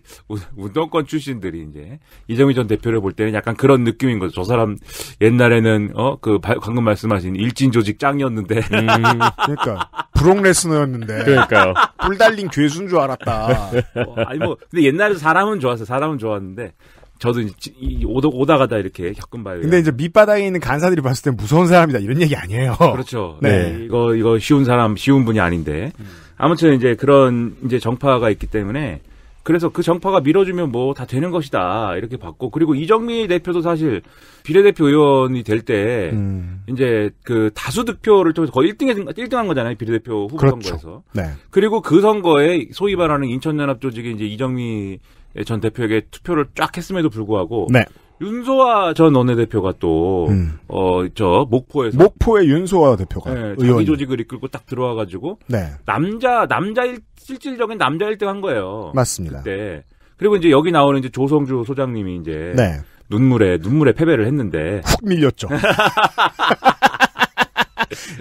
운동권 출신들이 이제 이정희 전 대표를 볼 때는 약간 그런 느낌인 거죠. 저 사람 옛날에는 어 그 방금 말씀하신 일진 조직 짱이었는데 음, 그러니까 브록 레스너였는데 그러니까요. 뿔 달린 괴수인 줄 알았다. 어, 아니 뭐 근데 옛날에 사람은 좋았어 사람은 좋았는데 저도 이제 오다, 오다 가다 이렇게 겪은 바예요. 근데 이제 밑바닥에 있는 간사들이 봤을 땐 무서운 사람이다 이런 얘기 아니에요. 그렇죠. 네. 네. 이거 이거 쉬운 사람 쉬운 분이 아닌데 음. 아무튼 이제 그런 이제 정파가 있기 때문에 그래서 그 정파가 밀어주면 뭐 다 되는 것이다 이렇게 봤고 그리고 이정미 대표도 사실 비례대표 의원이 될때 음. 이제 그 다수 득표를 통해서 거의 1등에 1등한 거잖아요 비례대표 후보 그렇죠. 선거에서 네. 그리고 그 선거에 소위 말하는 인천연합 조직의 이제 이정미 예, 전 대표에게 투표를 쫙 했음에도 불구하고 네. 윤소아 전 원내대표가 또, 음. 어, 저, 목포에서. 목포의 윤소아 대표가. 네, 자기 조직을 이끌고 딱 들어와가지고. 네. 남자, 남자 일, 실질적인 남자 1등 한 거예요. 맞습니다. 그때. 그리고 이제 여기 나오는 이제 조성주 소장님이 이제. 네. 눈물에, 눈물에 패배를 했는데. 훅 밀렸죠.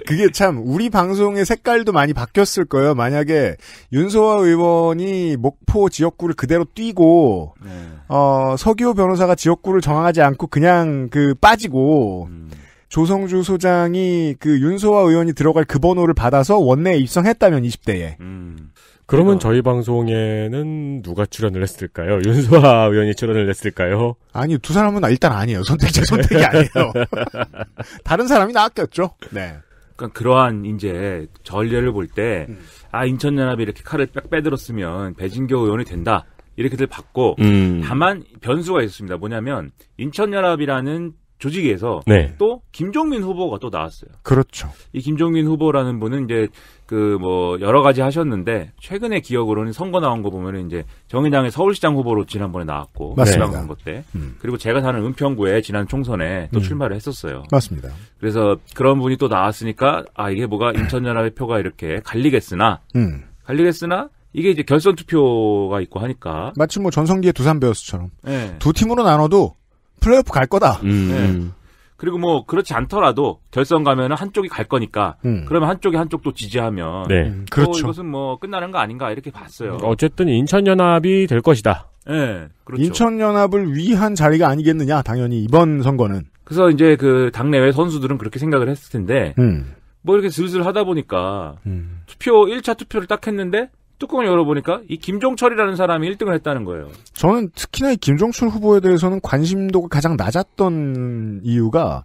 그게 참 우리 방송의 색깔도 많이 바뀌었을 거예요. 만약에 윤소아 의원이 목포 지역구를 그대로 뛰고 네. 어, 서기호 변호사가 지역구를 정하지 않고 그냥 그 빠지고 음. 조성주 소장이 그 윤소아 의원이 들어갈 그 번호를 받아서 원내에 입성했다면 20대에. 음. 그러면 저희 방송에는 누가 출연을 했을까요? 윤소아 의원이 출연을 했을까요? 아니, 두 사람은 일단 아니에요. 선택제 선택이 아니에요. 다른 사람이 나왔겠죠 네. 그러니까 그러한 이제 전례를 볼 때아 음. 인천연합이 이렇게 칼을 빽 빼들었으면 배진교 의원이 된다 이렇게들 봤고 음. 다만 변수가 있습니다. 뭐냐면 인천연합이라는 조직에서 네. 또 김종민 후보가 또 나왔어요. 그렇죠. 이 김종민 후보라는 분은 이제 그 뭐 여러 가지 하셨는데 최근의 기억으로는 선거 나온 거 보면은 이제 정의당의 서울시장 후보로 지난번에 나왔고 지방선거 때 음. 그리고 제가 사는 은평구에 지난 총선에 또 음. 출마를 했었어요. 맞습니다. 그래서 그런 분이 또 나왔으니까 아 이게 뭐가 인천연합의 표가 이렇게 갈리겠으나 음. 갈리겠으나 이게 이제 결선 투표가 있고 하니까 마치 뭐 전성기의 두산 베어스처럼 네. 두 팀으로 나눠도 플레이오프 갈 거다. 음. 네. 음. 그리고 뭐 그렇지 않더라도 결선 가면 한쪽이 갈 거니까 음. 그러면 한쪽이 한쪽도 지지하면 네. 음. 그렇죠. 이것은 뭐 끝나는 거 아닌가 이렇게 봤어요. 어쨌든 인천 연합이 될 것이다. 예. 네, 그렇죠. 인천 연합을 위한 자리가 아니겠느냐 당연히 이번 선거는. 그래서 이제 그 당내외 선수들은 그렇게 생각을 했을 텐데 음. 뭐 이렇게 슬슬 하다 보니까 음. 투표 1차 투표를 딱 했는데 뚜껑을 열어보니까 이 김종철이라는 사람이 1등을 했다는 거예요. 저는 특히나 이 김종철 후보에 대해서는 관심도가 가장 낮았던 이유가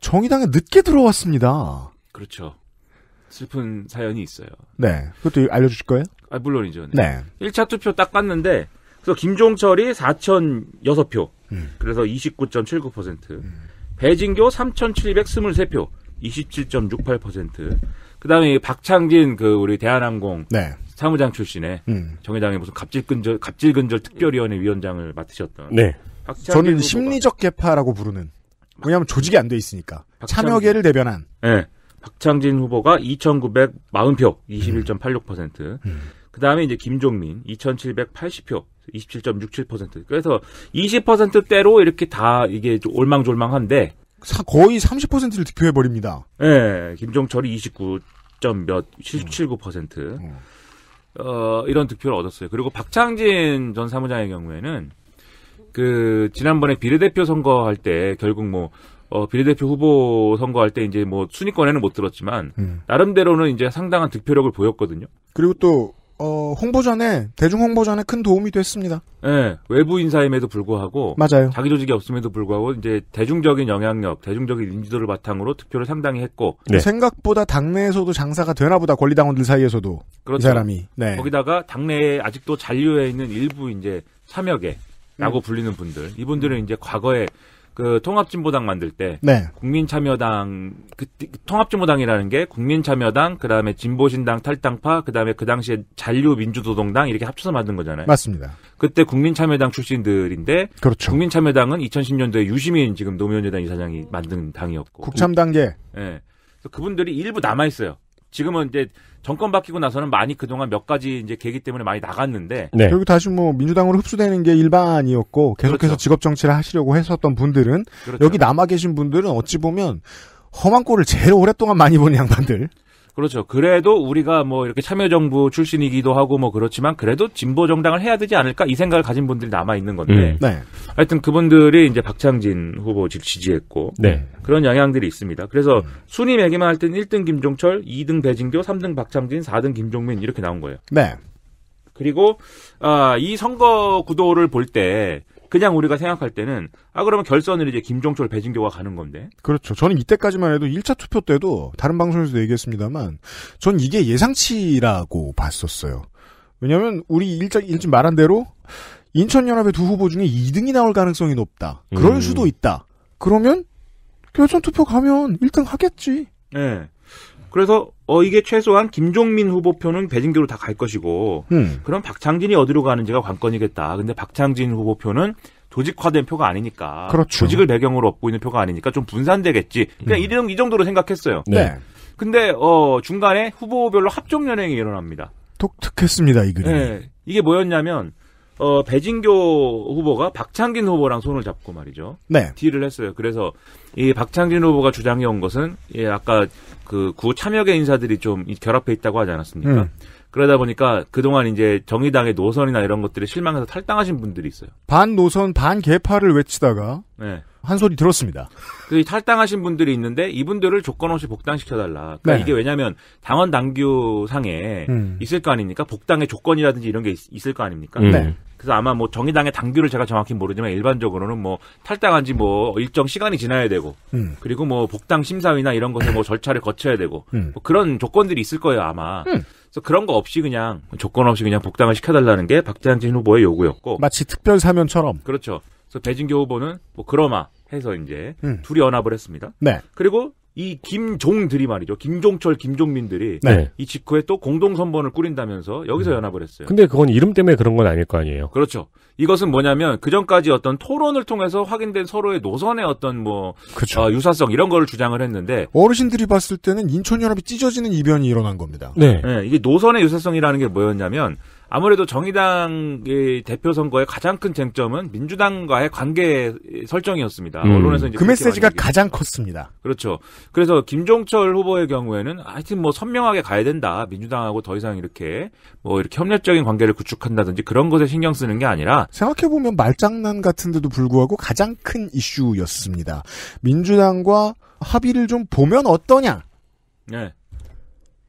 정의당에 늦게 들어왔습니다. 그렇죠. 슬픈 사연이 있어요. 네. 그것도 알려주실 거예요? 아, 물론이죠. 네. 네. 1차 투표 딱 봤는데, 그래서 김종철이 4,006표. 음. 그래서 29.79%. 음. 배진교 3,723표. 27.68%. 그다음에 박창진 그 우리 대한항공 네. 사무장 출신의 음. 정회장의 무슨 갑질근절 갑질근절 특별위원회 위원장을 맡으셨던. 네. 저는 심리적 개파라고 부르는. 왜냐하면 조직이 안 돼 있으니까 박창진. 참여계를 대변한. 네. 박창진 후보가 2,940표, 21.86%. 음. 음. 그 다음에 이제 김종민 2,780표, 27.67%. 그래서 20%대로 이렇게 다 이게 좀 올망졸망한데 사, 거의 30%를 득표해 버립니다. 예, 김종철이 29. 몇 77.9%. 음. 어, 이런 득표를 얻었어요. 그리고 박창진 전 사무장의 경우에는 그 지난번에 비례대표 선거할 때 결국 뭐 어, 비례대표 후보 선거할 때 이제 뭐 순위권에는 못 들었지만 음. 나름대로는 이제 상당한 득표력을 보였거든요. 그리고 또 어, 홍보전에 대중 홍보전에 큰 도움이 됐습니다. 예, 네, 외부 인사임에도 불구하고 맞아요. 자기 조직이 없음에도 불구하고 이제 대중적인 영향력, 대중적인 인지도를 바탕으로 투표를 상당히 했고 네. 생각보다 당내에서도 장사가 되나보다 권리당원들 사이에서도 그렇죠. 이 사람이 네. 거기다가 당내에 아직도 잔류해 있는 일부 이제 참여계라고 음. 불리는 분들 이분들은 이제 과거에 그 통합진보당 만들 때 네. 국민참여당 그, 통합진보당이라는 게 국민참여당 그다음에 진보신당 탈당파 그다음에 그 당시에 잔류민주노동당 이렇게 합쳐서 만든 거잖아요. 맞습니다. 그때 국민참여당 출신들인데 그렇죠. 국민참여당은 2010년도에 유시민 지금 노무현재단 이사장이 만든 당이었고 국참 단계. 예. 네. 그분들이 일부 남아 있어요. 지금은 이제 정권 바뀌고 나서는 많이 그동안 몇 가지 이제 계기 때문에 많이 나갔는데 네. 결국 다시 뭐 민주당으로 흡수되는 게 일반이었고 계속해서 그렇죠. 직업 정치를 하시려고 했었던 분들은 그렇죠. 여기 남아 계신 분들은 어찌 보면 험한 꼴을 제일 오랫동안 많이 본 양반들. 그렇죠. 그래도 우리가 뭐 이렇게 참여정부 출신이기도 하고 뭐 그렇지만 그래도 진보 정당을 해야 되지 않을까 이 생각을 가진 분들이 남아 있는 건데. 음. 네. 하여튼 그분들이 이제 박창진 후보 지지했고 네. 그런 영향들이 있습니다. 그래서 음. 순위 매기만 할 때는 1등 김종철, 2등 배진교, 3등 박창진, 4등 김종민 이렇게 나온 거예요. 네. 그리고 아, 이 선거 구도를 볼때 그냥 우리가 생각할 때는 아 그러면 결선을 이제 김종철 배진교가 가는 건데. 그렇죠. 저는 이때까지만 해도 1차 투표 때도 다른 방송에서도 얘기했습니다만 전 이게 예상치라고 봤었어요. 왜냐하면 우리 일자 일찍 말한 대로 인천연합의 두 후보 중에 2등이 나올 가능성이 높다. 그럴 음. 수도 있다. 그러면 결선 투표 가면 1등 하겠지. 네. 그래서 어 이게 최소한 김종민 후보표는 배진교로 다 갈 것이고 음. 그럼 박창진이 어디로 가는지가 관건이겠다. 근데 박창진 후보표는 조직화된 표가 아니니까 그렇죠. 조직을 배경으로 얻고 있는 표가 아니니까 좀 분산되겠지. 그냥 음. 이 정도로 생각했어요. 네. 근데 어 중간에 후보별로 합종 연행이 일어납니다. 독특했습니다 이 글이. 네, 이게 뭐였냐면 어, 배진교 후보가 박창진 후보랑 손을 잡고 말이죠. 네. 딜을 했어요. 그래서 이 박창진 후보가 주장해온 것은 예, 아까 그 구 참여계 인사들이 좀 결합해 있다고 하지 않았습니까? 음. 그러다 보니까 그동안 이제 정의당의 노선이나 이런 것들이 실망해서 탈당하신 분들이 있어요. 반 노선, 반 개파를 외치다가 네. 한 소리 들었습니다. 그 탈당하신 분들이 있는데 이분들을 조건 없이 복당시켜달라. 그러니까 네. 이게 왜냐하면 당원 당규상에 음. 있을 거 아닙니까? 복당의 조건이라든지 이런 게 있, 을거 아닙니까? 음. 네. 네. 그래서 아마 뭐 정의당의 당규를 제가 정확히 모르지만 일반적으로는 뭐 탈당한 지뭐 일정 시간이 지나야 되고 음. 그리고 뭐 복당 심사위나 이런 것에 뭐 절차를 거쳐야 되고 음. 뭐 그런 조건들이 있을 거예요 아마. 음. 그래서 그런 거 없이 그냥 조건 없이 그냥 복당을 시켜달라는 게 박대한 후보의 요구였고 마치 특별 사면처럼 그렇죠. 그래서 배진교 후보는 뭐 그러마 해서 이제 음. 둘이 연합을 했습니다. 네. 그리고 이 김종들이 말이죠. 김종철, 김종민들이 네. 이 직후에 또 공동 선번을 꾸린다면서 여기서 음. 연합을 했어요. 근데 그건 이름 때문에 그런 건 아닐 거 아니에요. 그렇죠. 이것은 뭐냐면 그 전까지 어떤 토론을 통해서 확인된 서로의 노선의 어떤 뭐 그렇죠. 어, 유사성 이런 걸 주장을 했는데 어르신들이 봤을 때는 인천 연합이 찢어지는 이변이 일어난 겁니다. 네. 네. 이게 노선의 유사성이라는 게 뭐였냐면 아무래도 정의당 대표 선거의 가장 큰 쟁점은 민주당과의 관계 설정이었습니다. 음. 언론에서 이제 그 메시지가 가장 컸습니다. 그렇죠. 그래서 김종철 후보의 경우에는 하여튼 뭐 선명하게 가야 된다. 민주당하고 더 이상 이렇게 뭐 이렇게 협력적인 관계를 구축한다든지 그런 것에 신경 쓰는 게 아니라 생각해 보면 말장난 같은데도 불구하고 가장 큰 이슈였습니다. 민주당과 합의를 좀 보면 어떠냐? 네.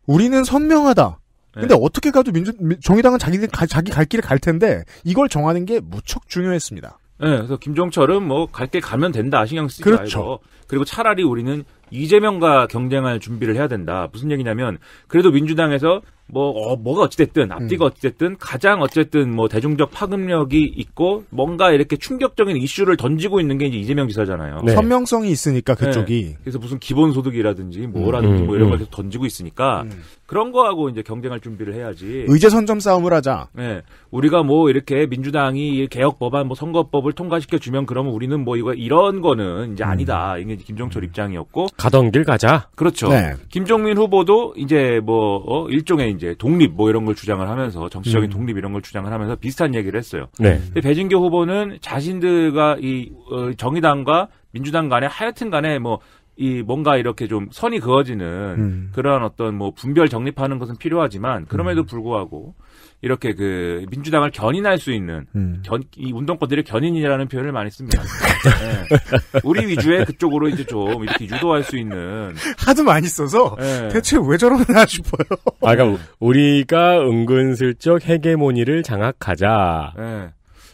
우리는 선명하다. 예. 근데 어떻게 가도 민주 정의당은 자기 자기 갈 길을 갈 텐데 이걸 정하는 게 무척 중요했습니다. 네, 그래서 김종철은 뭐갈길 가면 된다 신경 쓰지 그렇죠. 말고 그리고 차라리 우리는 이재명과 경쟁할 준비를 해야 된다. 무슨 얘기냐면 그래도 민주당에서 뭐 어, 뭐가 어찌됐든 앞뒤가 음. 어찌됐든 가장 어쨌든 뭐 대중적 파급력이 있고 뭔가 이렇게 충격적인 이슈를 던지고 있는 게 이제 이재명 지사잖아요. 네. 선명성이 있으니까 네. 그쪽이 네. 그래서 무슨 기본소득이라든지 음. 뭐라든지 뭐 음, 뭐 이런 걸 음. 던지고 있으니까 음. 그런 거하고 이제 경쟁할 준비를 해야지. 의제 선점 싸움을 하자. 네, 우리가 뭐 이렇게 민주당이 개혁 법안 뭐 선거법을 통과시켜 주면 그러면 우리는 뭐 이거 이런 거는 이제 아니다. 이게 김종철 입장이었고 가던 길 가자. 그렇죠. 네. 김종민 후보도 이제 뭐 어, 일종의 이제 독립 뭐 이런 걸 주장을 하면서 정치적인 음. 독립 이런 걸 주장을 하면서 비슷한 얘기를 했어요. 네. 근데 배진교 후보는 자신들과 이 어, 정의당과 민주당 간에 하여튼 간에 뭐이 뭔가 이렇게 좀 선이 그어지는 음. 그러한 어떤 뭐 분별 정립하는 것은 필요하지만 그럼에도 음. 불구하고 이렇게 그 민주당을 견인할 수 있는 음. 견, 이 운동권들의 견인이라는 표현을 많이 씁니다. 네. 우리 위주의 그쪽으로 이제 좀 이렇게 유도할 수 있는 하도 많이 써서 네. 대체 왜 저러나 싶어요. 아, 그러니까 우리가 은근슬쩍 헤게모니를 장악하자.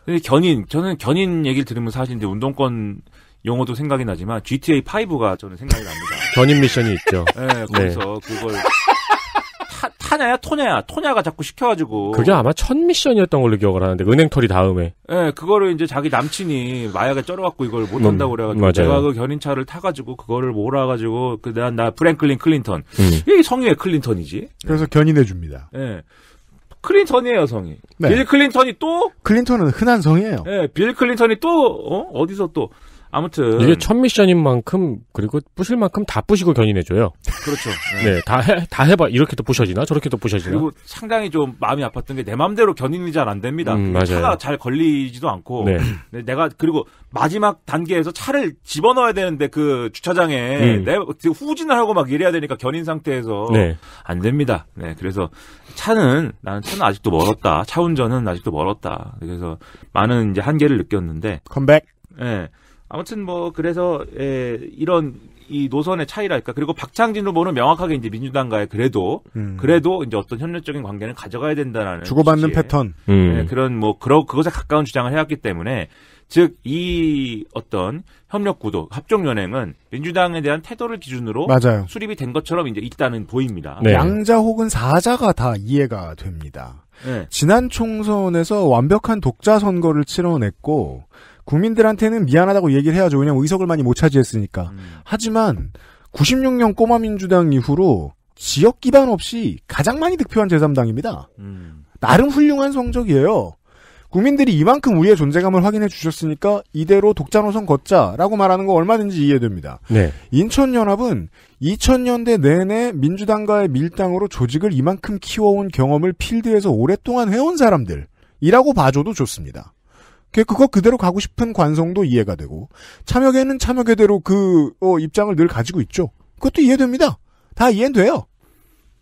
네. 견인 저는 견인 얘기를 들으면 사실 이제 운동권 용어도 생각이 나지만 GTA 5가 저는 생각이 납니다. 견인 미션이 있죠. 네, 거기서 네. 그걸 타냐야 토냐야 토냐가 자꾸 시켜가지고 그게 아마 첫 미션이었던 걸로 기억을 하는데 은행털이 다음에 예 네, 그거를 이제 자기 남친이 마약에 쩔어갖고 이걸 못한다고 음, 그래가지고 음, 제가 그 견인차를 타가지고 그거를 몰아가지고 그 난나 프랭클린 클린턴 음. 이성의의 클린턴이지 그래서 견인해 줍니다 예 네. 클린턴이에요 성이 네. 빌 클린턴이 또 클린턴은 흔한 성이에요 예빌 클린턴이 또 어? 어디서 또 아무튼 이게 첫 미션인 만큼 그리고 부실 만큼 다 부시고 견인해줘요. 그렇죠. 네, 다해다 네, 해봐 이렇게도 부셔지나 저렇게도 부셔지나. 그리고 상당히 좀 마음이 아팠던 게 내 마음대로 견인이 잘 안 됩니다. 음, 맞아요. 차가 잘 걸리지도 않고 네. 내가 그리고 마지막 단계에서 차를 집어넣어야 되는데 그 주차장에 음. 내 후진을 하고 막 이래야 되니까 견인 상태에서 네. 안 됩니다. 네, 그래서 차는 나는 차는 아직도 멀었다. 차 운전은 아직도 멀었다. 그래서 많은 이제 한계를 느꼈는데 컴백. 네. 아무튼 뭐 그래서 에 예, 이런 이 노선의 차이랄까 그리고 박창진 후보는 명확하게 이제 민주당과의 그래도 음. 그래도 이제 어떤 협력적인 관계를 가져가야 된다라는 주고받는 취지의, 패턴 음. 예, 그런 뭐 그러 그것에 가까운 주장을 해왔기 때문에 즉 이 어떤 협력 구도 합종 연행은 민주당에 대한 태도를 기준으로 맞아요. 수립이 된 것처럼 이제 있다는 보입니다. 네. 양자 혹은 사자가 다 이해가 됩니다. 네. 지난 총선에서 완벽한 독자 선거를 치러냈고 국민들한테는 미안하다고 얘기를 해야죠. 왜냐면 의석을 많이 못 차지했으니까. 음. 하지만 96년 꼬마 민주당 이후로 지역 기반 없이 가장 많이 득표한 제3당입니다. 음. 나름 훌륭한 성적이에요. 국민들이 이만큼 우리의 존재감을 확인해 주셨으니까 이대로 독자 노선 걷자라고 말하는 거 얼마든지 이해됩니다. 네. 인천연합은 2000년대 내내 민주당과의 밀당으로 조직을 이만큼 키워온 경험을 필드에서 오랫동안 해온 사람들이라고 봐줘도 좋습니다. 그거 그대로 가고 싶은 관성도 이해가 되고 참여계는 참여계대로 그 어, 입장을 늘 가지고 있죠. 그것도 이해됩니다. 다 이해돼요.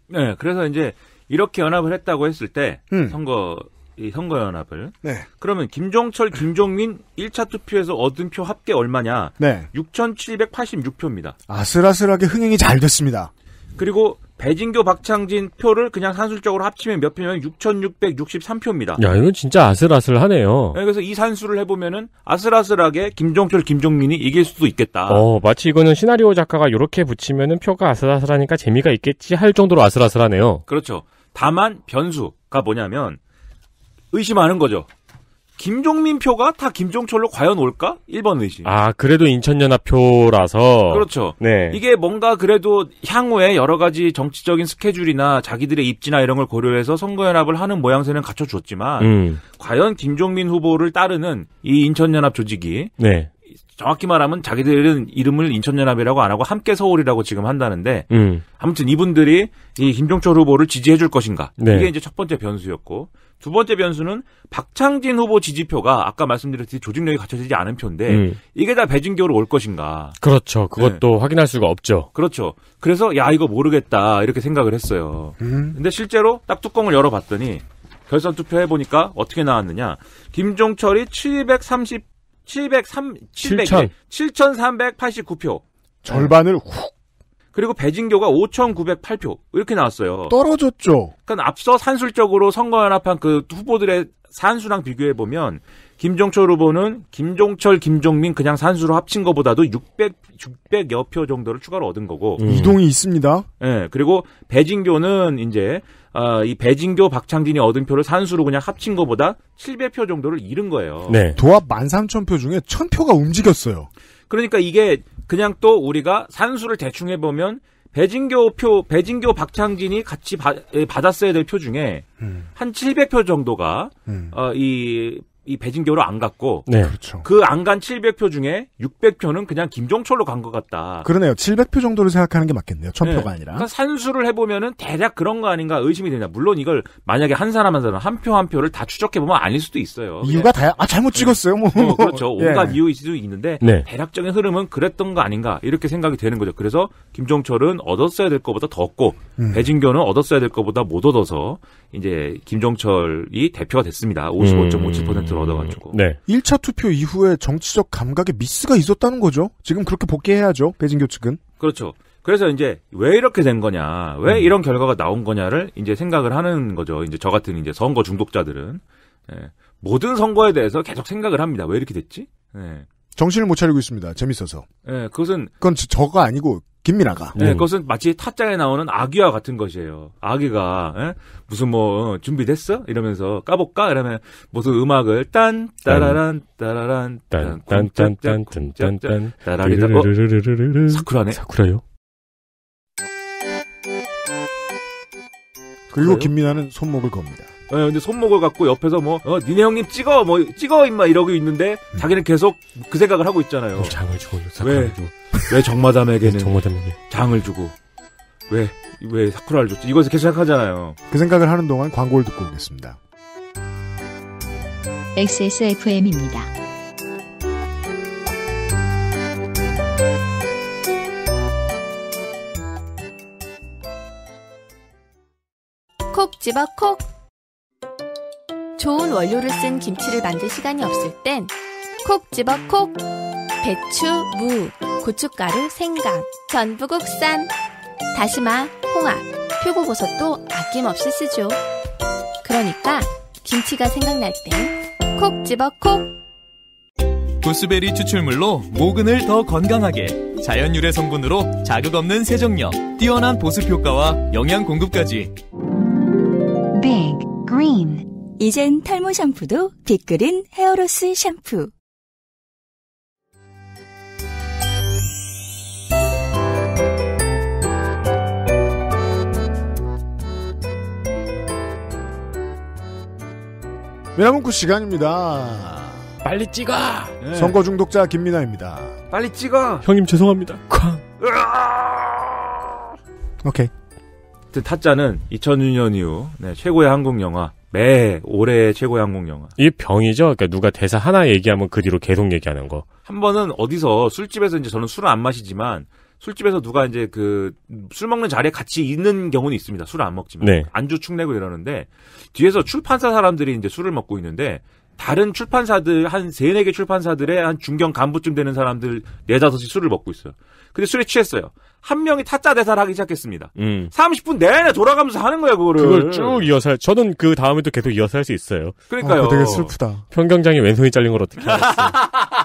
는 네, 그래서 이제 이렇게 연합을 했다고 했을 때 음. 선거 이 선거 연합을 네. 그러면 김종철, 김종민 1차 투표에서 얻은 표 합계 얼마냐? 네. 6,786표입니다. 아슬아슬하게 흥행이 잘 됐습니다. 그리고 배진교 박창진 표를 그냥 산술적으로 합치면 몇 표냐면 6,663표입니다. 야, 이건 진짜 아슬아슬하네요. 네, 그래서 이 산수를 해보면은 아슬아슬하게 김종철, 김종민이 이길 수도 있겠다. 어, 마치 이거는 시나리오 작가가 이렇게 붙이면은 표가 아슬아슬하니까 재미가 있겠지 할 정도로 아슬아슬하네요. 그렇죠. 다만 변수가 뭐냐면 의심하는 거죠. 김종민 표가 다 김종철로 과연 올까? 1번 의심. 아, 그래도 인천연합표라서. 그렇죠. 네. 이게 뭔가 그래도 향후에 여러 가지 정치적인 스케줄이나 자기들의 입지나 이런 걸 고려해서 선거연합을 하는 모양새는 갖춰줬지만, 음. 과연 김종민 후보를 따르는 이 인천연합 조직이. 네. 정확히 말하면 자기들은 이름을 인천연합이라고 안 하고 함께 서울이라고 지금 한다는데 음. 아무튼 이분들이 이 김종철 후보를 지지해 줄 것인가 네. 이게 이제 첫 번째 변수였고 두 번째 변수는 박창진 후보 지지표가 아까 말씀드렸듯이 조직력이 갖춰지지 않은 표인데 음. 이게 다 배진교로 올 것인가 그렇죠 그것도 네. 확인할 수가 없죠 그렇죠 그래서 야 이거 모르겠다 이렇게 생각을 했어요 음. 근데 실제로 딱 뚜껑을 열어봤더니 결선 투표해 보니까 어떻게 나왔느냐 김종철이 730 703 700 7 7,389표. 절반을 훅. 네. 그리고 배진교가 5,908표 이렇게 나왔어요. 떨어졌죠. 그러니까 앞서 산술적으로 선거연합한 그 후보들의 산수랑 비교해 보면 김종철 후보는 김종철, 김종민 그냥 산수로 합친 것보다도 600, 600여 표 정도를 추가로 얻은 거고. 음. 이동이 있습니다. 예, 네, 그리고 배진교는 이제 어, 이 배진교 박창진이 얻은 표를 산수로 그냥 합친 것보다 700표 정도를 잃은 거예요. 네. 도합 13,000표 중에 1,000표가 움직였어요. 그러니까 이게 그냥 또 우리가 산수를 대충 해보면 배진교 표, 배진교 박창진이 같이 받, 예, 받았어야 될 표 중에 음. 한 700표 정도가 음. 어, 이이 배진교로 안 갔고 네. 그렇죠. 그안 간 700표 중에 600표는 그냥 김종철로 간 것 같다. 그러네요. 700표 정도를 생각하는 게 맞겠네요. 1000표가 네. 아니라. 그러니까 산수를 해보면은 대략 그런 거 아닌가 의심이 되냐. 물론 이걸 만약에 한 사람 한 사람 한 표한 한 표를 다 추적해보면 아닐 수도 있어요. 이유가 예. 다야? 아 잘못 찍었어요. 뭐. 어, 그렇죠. 예. 온갖 예. 이유일 수도 있는데 네. 대략적인 흐름은 그랬던 거 아닌가 이렇게 생각이 되는 거죠. 그래서 김종철은 얻었어야 될 것보다 더 얻고 음. 배진교는 얻었어야 될 것보다 못 얻어서 이제 김종철이 대표가 됐습니다. 55.57%. 음. 아 얻어가지고. 네. 1차 투표 이후에 정치적 감각에 미스가 있었다는 거죠. 지금 그렇게 복귀해야죠. 배진교 측은. 그렇죠. 그래서 이제 왜 이렇게 된 거냐, 왜 음. 이런 결과가 나온 거냐를 이제 생각을 하는 거죠. 이제 저 같은 이제 선거 중독자들은 예. 모든 선거에 대해서 계속 생각을 합니다. 왜 이렇게 됐지? 예. 정신을 못 차리고 있습니다. 재밌어서. 예, 그것은 그건 저가 아니고 김민아가. 네, 음. 그것은 마치 타짜에 나오는 아귀와 같은 것이에요. 아귀가 에? 예? 무슨 뭐 어, 준비됐어? 이러면서 까볼까? 이러면 무슨 음악을 딴 따라란 따라란 딴딴딴딴딴딴 따라리다 어? 사쿠라네. 사쿠라요? 그리고 김민아는 손목을 겁니다. 예, 근데 손목을 갖고 옆에서 뭐 어, 니네 형님 찍어 뭐 찍어 임마 이러고 있는데 음. 자기는 계속 그 생각을 하고 있잖아요. 뭐 장을 주고 왜, 왜 정마담에게는 정마담에게 장을 주고 왜 왜 사쿠라를 줬지? 이것을 계속 생각하잖아요. 그 생각을 하는 동안 광고를 듣고 오겠습니다. XSFM입니다. 콕 집어 콕 좋은 원료를 쓴 김치를 만들 시간이 없을 땐 콕 집어 콕! 배추, 무, 고춧가루, 생강, 전부 국산, 다시마, 홍합, 표고버섯도 아낌없이 쓰죠. 그러니까 김치가 생각날 땐 콕 집어 콕! 고스베리 추출물로 모근을 더 건강하게 자연 유래 성분으로 자극 없는 세정력, 뛰어난 보습 효과와 영양 공급까지. Big Green 이젠 탈모 샴푸도 빅그린 헤어로스 샴푸. 미라문구 시간입니다. 빨리 찍어. 네. 네. 선거 중독자 김민아입니다. 빨리 찍어. 형님 죄송합니다. 쾅. 오케이. 타짜는 2006년 이후 네, 최고의 한국 영화 매 올해 최고의 한 영화. 이 병이죠. 그러니까 누가 대사 하나 얘기하면 그 뒤로 계속 얘기하는 거. 한 번은 어디서 술집에서 이제 저는 술을 안 마시지만 술집에서 누가 이제 그 술 먹는 자리에 같이 있는 경우는 있습니다. 술을 안 먹지만 네. 안주 축내고 이러는데 뒤에서 출판사 사람들이 이제 술을 먹고 있는데 다른 출판사들 한 세네 개 출판사들의 한 중견 간부쯤 되는 사람들 네다섯이 술을 먹고 있어요. 근데 술에 취했어요. 한 명이 타짜 대사를 하기 시작했습니다. 음. 30분 내내 돌아가면서 하는 거야 그거를. 그걸 쭉 이어서 할, 저는 그 다음에도 계속 이어서 할 수 있어요. 그러니까요. 아, 되게 슬프다. 평경장이 왼손이 잘린 걸 어떻게 알았어?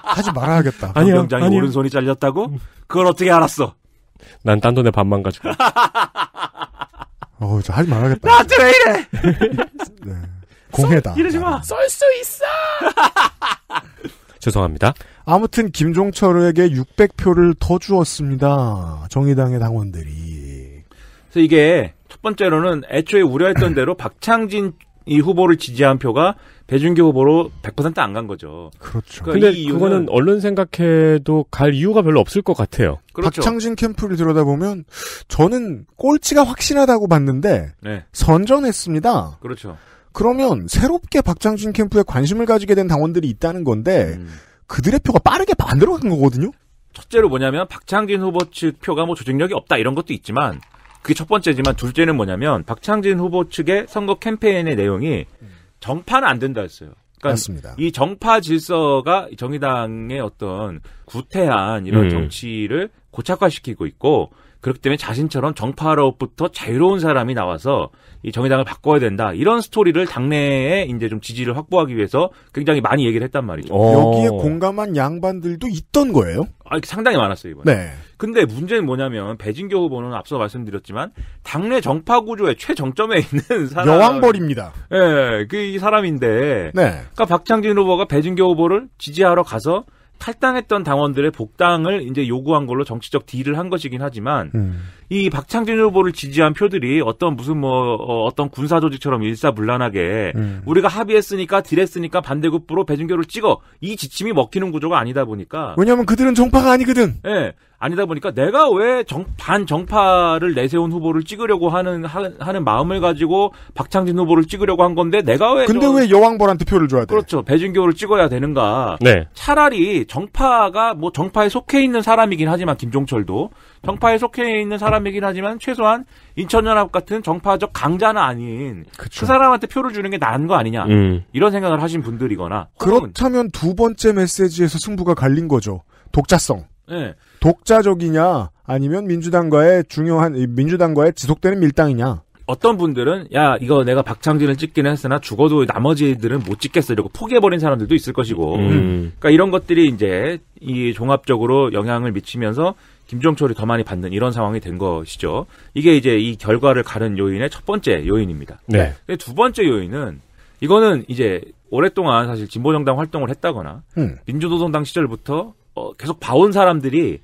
하지 말아야겠다. 아니요, 평경장이 아니요. 오른손이 잘렸다고? 그걸 어떻게 알았어? 난 딴 돈에 반만 가지고. 어우, 저 하지 말아야겠다. 나한테 왜 이래! 네. 공해다. 이러지 마. 쏠수 아. 있어. 죄송합니다. 아무튼 김종철에게 600표를 더 주었습니다. 정의당의 당원들이. 그래서 이게 첫 번째로는 애초에 우려했던 대로 박창진 이 후보를 지지한 표가 배준기 후보로 100%안 간 거죠. 그렇죠. 그러니까 근데 이유는... 그거는 언론 생각해도 갈 이유가 별로 없을 것 같아요. 그렇죠. 박창진 캠프를 들여다보면 저는 꼴찌가 확실하다고 봤는데 네. 선전했습니다. 그렇죠. 그러면 새롭게 박장준 캠프에 관심을 가지게 된 당원들이 있다는 건데 음. 그들의 표가 빠르게 반대로 간 거거든요. 첫째로 뭐냐면 박창진 후보 측 표가 뭐 조직력이 없다 이런 것도 있지만 그게 첫 번째지만 둘째는 뭐냐면 박창진 후보 측의 선거 캠페인의 내용이 정파는 안 된다였어요. 그러니까 맞습니다. 이 정파 질서가 정의당의 어떤 구태한 이런 음. 정치를 고착화시키고 있고 그렇기 때문에 자신처럼 정파로부터 자유로운 사람이 나와서 이 정의당을 바꿔야 된다. 이런 스토리를 당내에 이제 좀 지지를 확보하기 위해서 굉장히 많이 얘기를 했단 말이죠. 어. 여기에 공감한 양반들도 있던 거예요? 아, 상당히 많았어요, 이번에. 네. 근데 문제는 뭐냐면 배진교 후보는 앞서 말씀드렸지만 당내 정파 구조의 최정점에 있는 사람 여왕벌입니다. 예, 그이 사람인데. 네. 그니까 박창진 후보가 배진교 후보를 지지하러 가서 탈당했던 당원들의 복당을 이제 요구한 걸로 정치적 딜을 한 것이긴 하지만 음. 이 박창진 후보를 지지한 표들이 어떤 무슨 뭐 어, 떤 군사 조직처럼 일사불란하게 음. 우리가 합의했으니까 딜했으니까 반대급부로 배준교를 찍어 이 지침이 먹히는 구조가 아니다 보니까 왜냐하면 그들은 정파가 아니거든. 예. 네, 아니다 보니까 내가 왜 정, 반 정파를 내세운 후보를 찍으려고 하는 하, 하는 마음을 가지고 박창진 후보를 찍으려고 한 건데 내가 왜 근데 저, 왜 여왕벌한테 표를 줘야 돼? 그렇죠. 배준교를 찍어야 되는가? 네. 차라리 정파가 뭐 정파에 속해 있는 사람이긴 하지만 김종철도 정파에 속해 있는 사람이긴 하지만 최소한 인천연합 같은 정파적 강자는 아닌 그쵸. 그 사람한테 표를 주는 게 나은 거 아니냐 음. 이런 생각을 하신 분들이거나 그렇다면 두 번째 메시지에서 승부가 갈린 거죠 독자성 네. 독자적이냐 아니면 민주당과의 중요한 민주당과의 지속되는 밀당이냐 어떤 분들은 야 이거 내가 박창진을 찍기는 했으나 죽어도 나머지들은 못 찍겠어 이러고 포기해버린 사람들도 있을 것이고 음. 그러니까 이런 것들이 이제 이 종합적으로 영향을 미치면서 김종철이 더 많이 받는 이런 상황이 된 것이죠. 이게 이제 이 결과를 가른 요인의 첫 번째 요인입니다. 네. 근데 두 번째 요인은 이거는 이제 오랫동안 사실 진보정당 활동을 했다거나 음. 민주노동당 시절부터 어, 계속 봐온 사람들이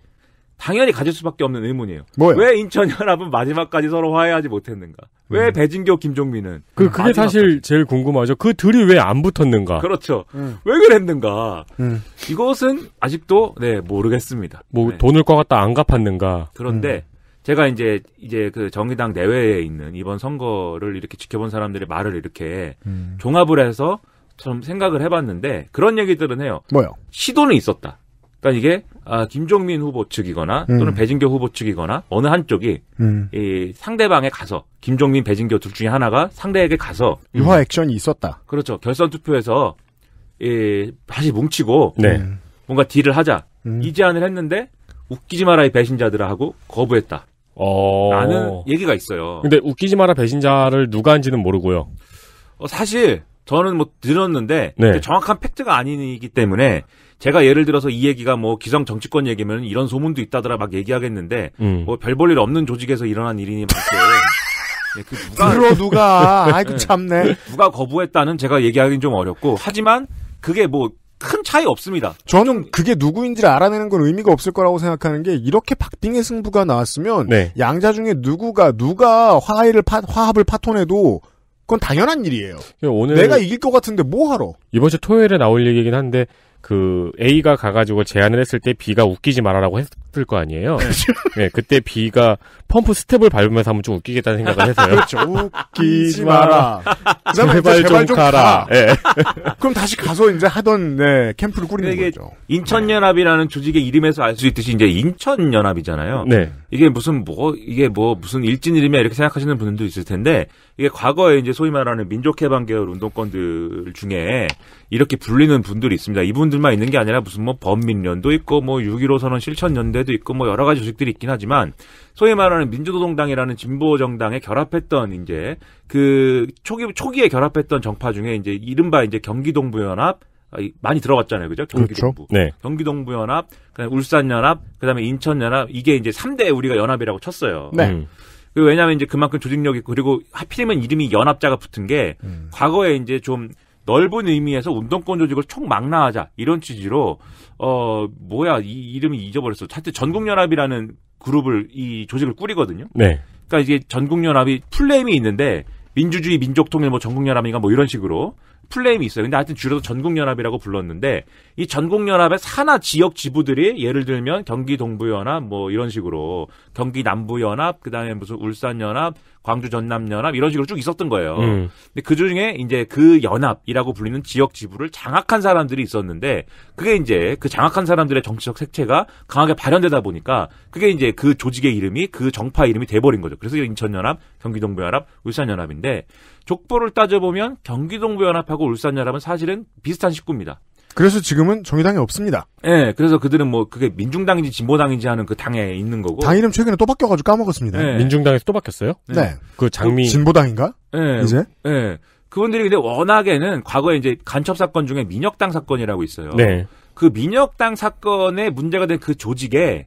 당연히 가질 수밖에 없는 의문이에요. 뭐요? 왜 인천 연합은 마지막까지 서로 화해하지 못했는가? 왜 음. 배진교 김종민은 그 그게 사실 제일 궁금하죠. 그 둘이 왜 안 붙었는가? 그렇죠. 음. 왜 그랬는가? 음. 이것은 아직도 네 모르겠습니다. 뭐 네. 돈을 꺼갔다안 갚았는가? 그런데 음. 제가 이제 이제 그 정의당 내외에 있는 이번 선거를 이렇게 지켜본 사람들의 말을 이렇게 음. 종합을 해서 좀 생각을 해봤는데 그런 얘기들은 해요. 뭐요? 시도는 있었다. 그러니까 이게 아, 김종민 후보 측이거나 또는 음. 배진교 후보 측이거나 어느 한쪽이 음. 이 상대방에 가서 김종민, 배진교 둘 중에 하나가 상대에게 가서 음. 유화 액션이 있었다. 그렇죠. 결선 투표에서 이 다시 뭉치고 네. 음. 뭔가 딜을 하자 이 제안을 했는데 웃기지 마라 이 배신자들아 하고 거부했다. 어... 라는 얘기가 있어요. 근데 웃기지 마라 배신자를 누가 인지는 모르고요. 어, 사실 저는 뭐 들었는데 네. 정확한 팩트가 아니기 때문에 제가 예를 들어서 이 얘기가 뭐 기성 정치권 얘기면 이런 소문도 있다더라 막 얘기하겠는데 음. 뭐 별볼 일 없는 조직에서 일어난 일이니 말이에요. 네, 그 누가 들어 누가 아이고 네. 참네. 그 누가 거부했다는 제가 얘기하기는 좀 어렵고 하지만 그게 뭐 큰 차이 없습니다. 저는 그게 누구인지를 알아내는 건 의미가 없을 거라고 생각하는 게 이렇게 박빙의 승부가 나왔으면 네. 양자 중에 누구가 누가 화해를 파, 화합을 파토내도 그건 당연한 일이에요. 오늘 내가 이길 것 같은데 뭐 하러? 이번 주 토요일에 나올 얘기긴 한데 그 A가 가가지고 제안을 했을 때 B가 웃기지 말아라고 했을 거 아니에요. 네, 네 그때 B가 펌프 스텝을 밟으면서 하면 좀 웃기겠다는 생각을 해서요. 그렇죠. 웃기지 마라. 그 제발, 제발 좀 가라. 좀 가라. 네. 그럼 다시 가서 이제 하던 네, 캠프를 꾸리는 거죠. 인천연합이라는 조직의 이름에서 알 수 있듯이 이제 인천연합이잖아요. 네. 이게 무슨 뭐 이게 뭐 무슨 일진이름이야 이렇게 생각하시는 분들도 있을 텐데 이게 과거에 이제 소위 말하는 민족해방 계열 운동권들 중에 이렇게 불리는 분들이 있습니다. 이분들만 있는 게 아니라 무슨 뭐 범민련도 있고 뭐6.15 선언 실천연대도 있고 뭐 여러 가지 조직들이 있긴 하지만 소위 말하는 민주노동당이라는 진보 정당에 결합했던 이제 그 초기 초기에 결합했던 정파 중에 이제 이른바 이제 경기동부연합 아, 많이 들어갔잖아요, 그죠? 그렇죠. 경기동부. 그렇죠? 네. 경기동부연합, 그다음에 울산연합, 그다음에 인천연합 이게 이제 3대 우리가 연합이라고 쳤어요. 네. 음. 그 왜냐하면 이제 그만큼 조직력 있고 그리고 하필이면 이름이 연합자가 붙은 게 음. 과거에 이제 좀 넓은 의미에서 운동권 조직을 총망라하자 이런 취지로 어 뭐야 이 이름이 잊어버렸어. 하여 전국연합이라는 그룹을 이 조직을 꾸리거든요. 네. 그러니까 이게 전국연합이 풀네임이 있는데 민주주의 민족통일 뭐 전국연합인가 뭐 이런 식으로 플레임이 있어요. 근데 하여튼 줄여서 전국연합이라고 불렀는데 이 전국연합의 산하 지역 지부들이 예를 들면 경기 동부연합 뭐 이런 식으로 경기 남부연합 그다음에 무슨 울산연합 광주 전남 연합 이런 식으로 쭉 있었던 거예요. 음. 근데 그 중에 이제 그 연합이라고 불리는 지역 지부를 장악한 사람들이 있었는데 그게 이제 그 장악한 사람들의 정치적 색채가 강하게 발현되다 보니까 그게 이제 그 조직의 이름이 그 정파 이름이 돼버린 거죠. 그래서 인천 연합, 경기 동부 연합, 울산 연합인데 족보를 따져 보면 경기 동부 연합하고 울산 연합은 사실은 비슷한 식구입니다. 그래서 지금은 정의당이 없습니다. 예, 네, 그래서 그들은 뭐 그게 민중당인지 진보당인지 하는 그 당에 있는 거고. 당 이름 최근에 또 바뀌어가지고 까먹었습니다. 네. 민중당에서 또 바뀌었어요? 예. 네. 그 장미. 진보당인가? 예. 이제? 예. 그분들이 근데 워낙에는 과거에 이제 간첩 사건 중에 민혁당 사건이라고 있어요. 네. 그 민혁당 사건에 문제가 된 그 조직에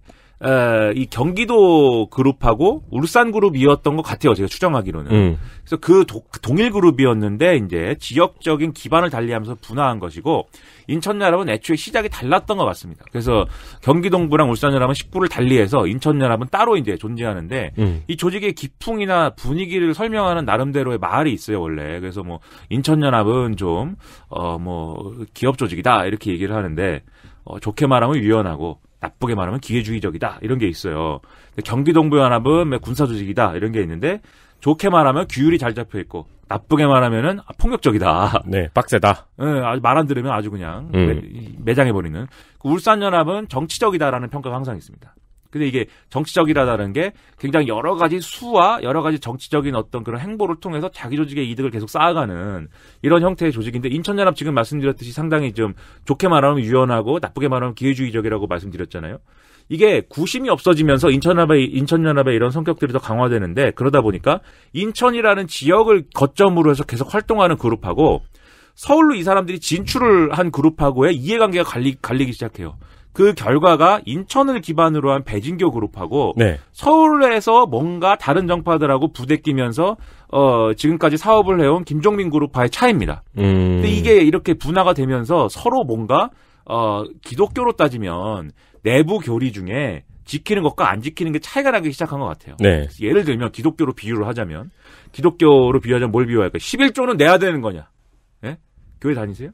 이 경기도 그룹하고 울산 그룹이었던 것 같아요. 제가 추정하기로는. 음. 그래서 그 도, 그 동일 그룹이었는데 이제 지역적인 기반을 달리하면서 분화한 것이고 인천 연합은 애초에 시작이 달랐던 것 같습니다. 그래서 경기 동부랑 울산 연합은 식구를 달리해서 인천 연합은 따로 이제 존재하는데 음. 이 조직의 기풍이나 분위기를 설명하는 나름대로의 말이 있어요 원래. 그래서 뭐 인천 연합은 좀어뭐 기업 조직이다 이렇게 얘기를 하는데 어, 좋게 말하면 유연하고 나쁘게 말하면 기회주의적이다 이런 게 있어요. 경기동부연합은 군사조직이다 이런 게 있는데 좋게 말하면 규율이 잘 잡혀 있고 나쁘게 말하면은 아, 폭력적이다. 네, 빡세다. 네, 아주 말 안 들으면 아주 그냥 음. 매, 매장해 버리는. 그 울산연합은 정치적이다라는 평가가 항상 있습니다. 근데 이게 정치적이라는 게 굉장히 여러 가지 수와 여러 가지 정치적인 어떤 그런 행보를 통해서 자기 조직의 이득을 계속 쌓아가는 이런 형태의 조직인데 인천연합 지금 말씀드렸듯이 상당히 좀 좋게 말하면 유연하고 나쁘게 말하면 기회주의적이라고 말씀드렸잖아요. 이게 구심이 없어지면서 인천연합의 인천연합의 이런 성격들이 더 강화되는데 그러다 보니까 인천이라는 지역을 거점으로 해서 계속 활동하는 그룹하고 서울로 이 사람들이 진출을 한 그룹하고의 이해관계가 갈리, 갈리기 시작해요. 그 결과가 인천을 기반으로 한 배진교 그룹하고 네. 서울에서 뭔가 다른 정파들하고 부대끼면서 어 지금까지 사업을 해온 김종민 그룹과의 차이입니다. 음. 근데 이게 이렇게 분화가 되면서 서로 뭔가 어 기독교로 따지면 내부 교리 중에 지키는 것과 안 지키는 게 차이가 나기 시작한 것 같아요. 네. 예를 들면 기독교로 비유를 하자면 기독교로 비유하자면 뭘 비유할까? 11조는 내야 되는 거냐? 예? 교회 다니세요?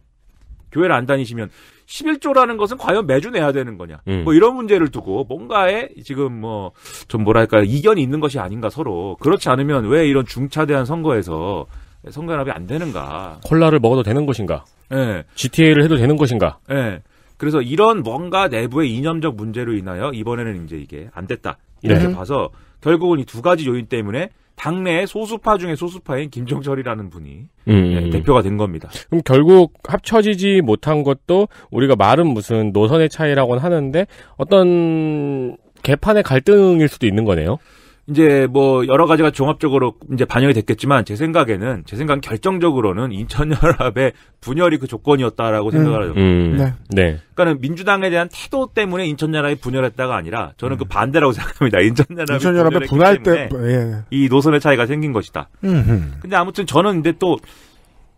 교회를 안 다니시면 11조라는 것은 과연 매주 내야 되는 거냐. 음. 뭐 이런 문제를 두고 뭔가에 지금 뭐 좀 뭐랄까 이견이 있는 것이 아닌가 서로. 그렇지 않으면 왜 이런 중차대한 선거에서 선거연합이 안 되는가. 콜라를 먹어도 되는 것인가. 예. 네. GTA를 해도 되는 것인가. 예. 네. 그래서 이런 뭔가 내부의 이념적 문제로 인하여 이번에는 이제 이게 안 됐다. 이렇게 네. 봐서 결국은 이 두 가지 요인 때문에 당내 소수파 중에 소수파인 김종철이라는 분이 예, 음. 대표가 된 겁니다. 그럼 결국 합쳐지지 못한 것도 우리가 말은 무슨 노선의 차이라고는 하는데 어떤 개판의 갈등일 수도 있는 거네요. 이제 뭐 여러 가지가 종합적으로 이제 반영이 됐겠지만 제 생각에는 제 생각 결정적으로는 인천연합의 분열이 그 조건이었다라고 음. 생각을 하죠. 음. 네. 네. 그러니까는 민주당에 대한 태도 때문에 인천연합이 분열했다가 아니라 저는 그 음. 반대라고 생각합니다. 인천연합이 인천연합의 분할 때이 예. 노선의 차이가 생긴 것이다. 음흠. 근데 아무튼 저는 근데 또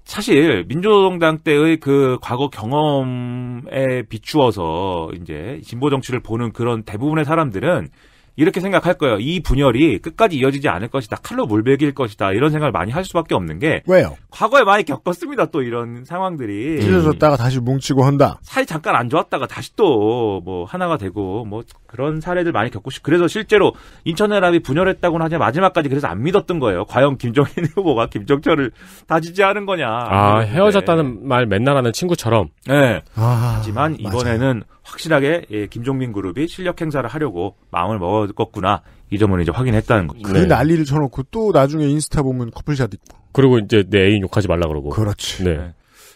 사실 민주노동당 때의 그 과거 경험에 비추어서 이제 진보 정치를 보는 그런 대부분의 사람들은 이렇게 생각할 거예요. 이 분열이 끝까지 이어지지 않을 것이다. 칼로 물베길 것이다. 이런 생각을 많이 할 수밖에 없는 게 왜요? 과거에 많이 겪었습니다. 또 이런 상황들이 음. 찢어졌다가 다시 뭉치고 한다. 사이 잠깐 안 좋았다가 다시 또 뭐 하나가 되고 뭐 그런 사례들 많이 겪고 싶. 그래서 실제로 인천연합이 분열했다고는 하지만 마지막까지 그래서 안 믿었던 거예요. 과연 김정인 후보가 김정철을 다지지 않은 거냐. 아 네. 헤어졌다는 말 맨날 하는 친구처럼. 네. 아, 하지만 이번에는 맞아요. 확실하게 예, 김종민 그룹이 실력 행사를 하려고 마음을 먹었구나 이 점을 이제 확인했다는 거죠. 그 네. 난리를 쳐놓고 또 나중에 인스타 보면 커플샷 있고. 그리고 이제 내 애인 욕하지 말라 그러고. 그렇지. 네. 네.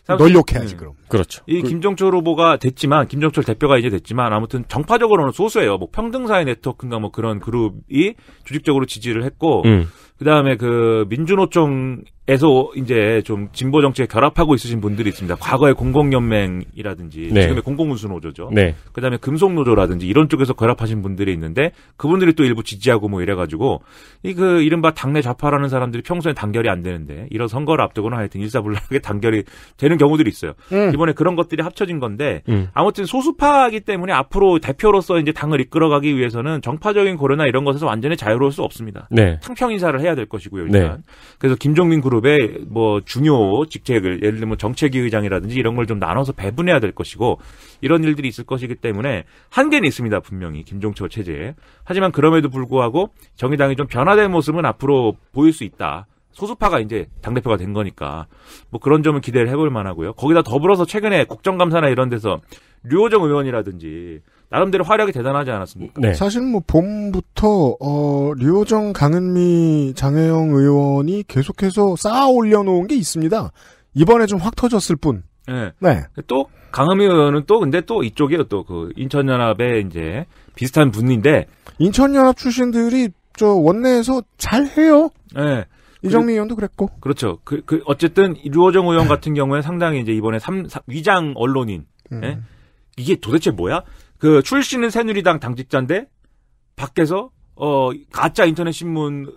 널 욕해야지 음. 그럼. 네. 그렇죠. 이 그... 김종철 후보가 됐지만 김종철 대표가 이제 됐지만 아무튼 정파적으로는 소수예요. 뭐 평등사회 네트워크인가 뭐 그런 그룹이 조직적으로 지지를 했고 음. 그다음에 그 민주노총에서 이제 좀 진보 정치에 결합하고 있으신 분들이 있습니다. 과거의 공공연맹이라든지 네. 지금의 공공운수노조죠. 네. 그다음에 금속노조라든지 이런 쪽에서 결합하신 분들이 있는데 그분들이 또 일부 지지하고 뭐 이래가지고 이 그 이른바 당내 좌파라는 사람들이 평소에 단결이 안 되는데 이런 선거를 앞두고는 하여튼 일사불란하게 단결이 되는 경우들이 있어요. 음. 이번에 그런 것들이 합쳐진 건데 음. 아무튼 소수파이기 때문에 앞으로 대표로서 이제 당을 이끌어가기 위해서는 정파적인 고려나 이런 것에서 완전히 자유로울 수 없습니다. 네. 탕평 인사를 해. 해야 될 것이고요. 네. 일단 네. 그래서 김종민 그룹의 뭐 중요 직책을 예를 들면 정책위 의장이라든지 이런 걸 좀 나눠서 배분해야 될 것이고 이런 일들이 있을 것이기 때문에 한계는 있습니다. 분명히 김종철 체제에 하지만 그럼에도 불구하고 정의당이 좀 변화된 모습은 앞으로 보일 수 있다. 소수파가 이제 당대표가 된 거니까 뭐 그런 점은 기대를 해볼 만하고요. 거기다 더불어서 최근에 국정감사나 이런 데서 류호정 의원이라든지 나름대로 활약이 대단하지 않았습니까? 네. 사실 뭐 봄부터 어, 류호정 강은미 장혜영 의원이 계속해서 쌓아 올려놓은 게 있습니다. 이번에 좀 확 터졌을 뿐. 네. 네. 또 강은미 의원은 또 근데 또 이쪽이요 또그 인천연합의 이제 비슷한 분인데 인천연합 출신들이 저 원내에서 잘 해요. 네. 이정미 의원도 그랬고. 그렇죠. 그, 그 어쨌든 류호정 의원 같은 경우에 상당히 이제 이번에 삼, 위장 언론인 음. 예? 이게 도대체 뭐야? 그 출신은 새누리당 당직자인데 밖에서 어 가짜 인터넷 신문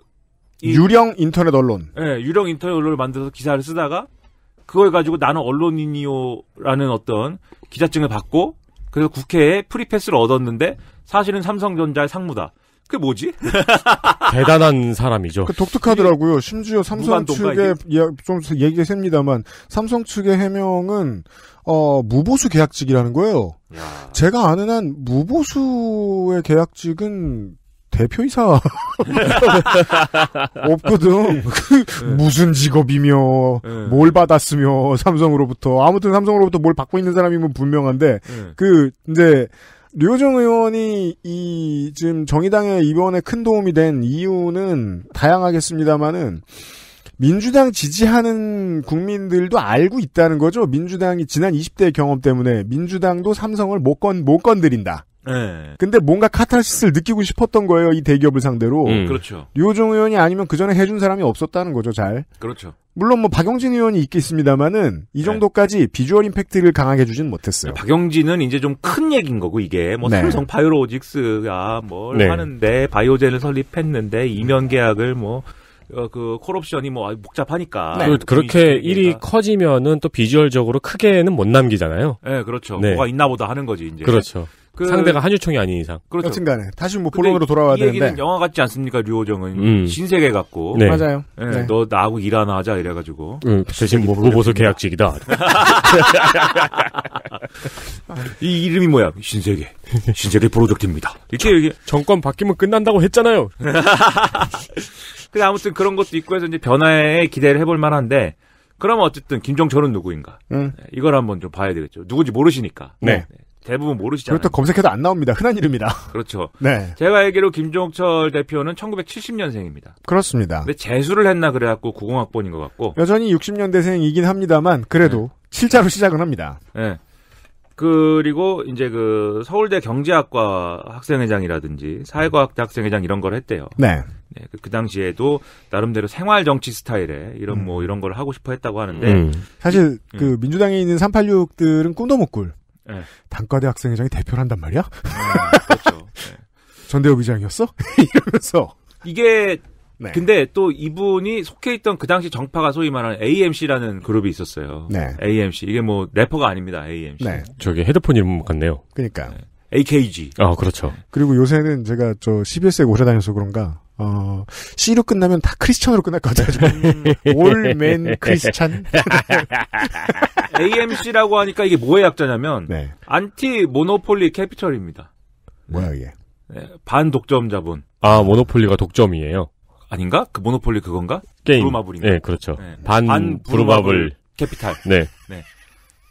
유령 인터넷 언론. 예, 네, 유령 인터넷 언론을 만들어서 기사를 쓰다가 그걸 가지고 나는 언론인이요라는 어떤 기자증을 받고 그래서 국회에 프리패스를 얻었는데 사실은 삼성전자의 상무다. 그게 뭐지? 대단한 사람이죠. 그 독특하더라고요. 심지어 삼성 측의 예, 좀 얘기가 셉니다만 삼성 측의 해명은 어, 무보수 계약직이라는 거예요. 야. 제가 아는 한 무보수의 계약직은 대표이사 없거든. 그 네. 무슨 직업이며 네. 뭘 받았으며 삼성으로부터 아무튼 삼성으로부터 뭘 받고 있는 사람이면 분명한데 네. 그 이제 류호정 의원이 이 지금 정의당의 이번에 큰 도움이 된 이유는 다양하겠습니다만은 민주당 지지하는 국민들도 알고 있다는 거죠. 민주당이 지난 20대 경험 때문에 민주당도 삼성을 못 건, 못 건드린다. 네. 근데 뭔가 카타르시스를 느끼고 싶었던 거예요. 이 대기업을 상대로. 음. 음. 그렇죠. 류호정 의원이 아니면 그 전에 해준 사람이 없었다는 거죠. 잘. 그렇죠. 물론 뭐 박영진 의원이 있겠습니다마는이 네. 정도까지 네. 비주얼 임팩트를 강하게 주진 못했어요. 네, 박영진은 이제 좀 큰 얘기인 거고 이게 뭐 네. 삼성 바이오로직스가 뭘 네. 하는데 바이오젠을 설립했는데 이면 계약을 뭐 어, 그 콜옵션이 뭐 복잡하니까 네. 그렇게 일이 커지면은 또 비주얼적으로 크게는 못 남기잖아요. 네, 그렇죠. 네. 뭐가 있나보다 하는 거지 이제. 그렇죠. 그... 상대가 한유총이 아닌 이상. 그렇죠. 여튼간에 다시 뭐 본론으로 돌아와야 이 되는데. 영화 같지 않습니까? 류호정은 음. 신세계 같고. 네. 맞아요. 네. 네. 너 나하고 일 하나 하자 이래가지고. 음, 대신 뭐 로봇을 계약직이다. 이 이름이 뭐야? 신세계. 신세계 프로젝트입니다. 이렇게 저, 정권 바뀌면 끝난다고 했잖아요. 근데 아무튼 그런 것도 있고 해서 이제 변화에 기대를 해볼 만한데 그러면 어쨌든 김종철은 누구인가? 음. 네, 이걸 한번 좀 봐야 되겠죠. 누군지 모르시니까. 네. 네. 대부분 모르시잖아요. 그렇다 검색해도 안 나옵니다. 흔한 이름이라. 그렇죠. 네. 제가 알기로 김종철 대표는 1970년생입니다. 그렇습니다. 근데 재수를 했나 그래갖고 90학번인 것 같고. 여전히 60년대생이긴 합니다만 그래도 네. 7자로 시작은 합니다. 네. 그리고 이제 그 서울대 경제학과 학생회장이라든지 사회과학대 학생회장 이런 걸 했대요. 네. 네 그, 그, 당시에도 나름대로 생활 정치 스타일에 이런 음. 뭐 이런 걸 하고 싶어 했다고 하는데 음. 사실 이, 그 음. 민주당에 있는 386들은 꿈도 못 꿀. 네. 단과대 학생회장이 대표를 한단 말이야? 네, 그렇죠. 네. 전대협의장이었어? 이러면서 이게 네. 근데 또 이분이 속해 있던 그 당시 정파가 소위 말하는 AMC라는 그룹이 있었어요. 네. AMC 이게 뭐 래퍼가 아닙니다. AMC. 네. 저기 헤드폰 이름 같네요. 그러니까. 네. AKG. 아 그렇죠. 그리고 요새는 제가 저 CBS에 오래 다녀서 그런가 어, C로 끝나면 다 크리스천으로 끝날 것 같아요. 음. 올맨 크리스천 AMC라고 하니까 이게 뭐의 약자냐면, 네. 안티 모노폴리 캐피털입니다. 뭐야, 이게? 네, 네. 반 독점 자본. 아, 모노폴리가 독점이에요? 아닌가? 그 모노폴리 그건가? 게임. 브루마블인가? 네, 그렇죠. 네. 네. 반, 반 브루마블. 브루마블 캐피탈. 네. 네.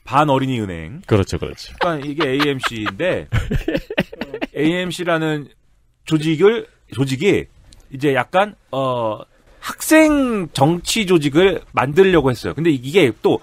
반 어린이 은행. 그렇죠, 그렇죠. 그러니까 이게 AMC인데 AMC라는 조직을 조직이 이제 약간 어 학생 정치 조직을 만들려고 했어요. 근데 이게 또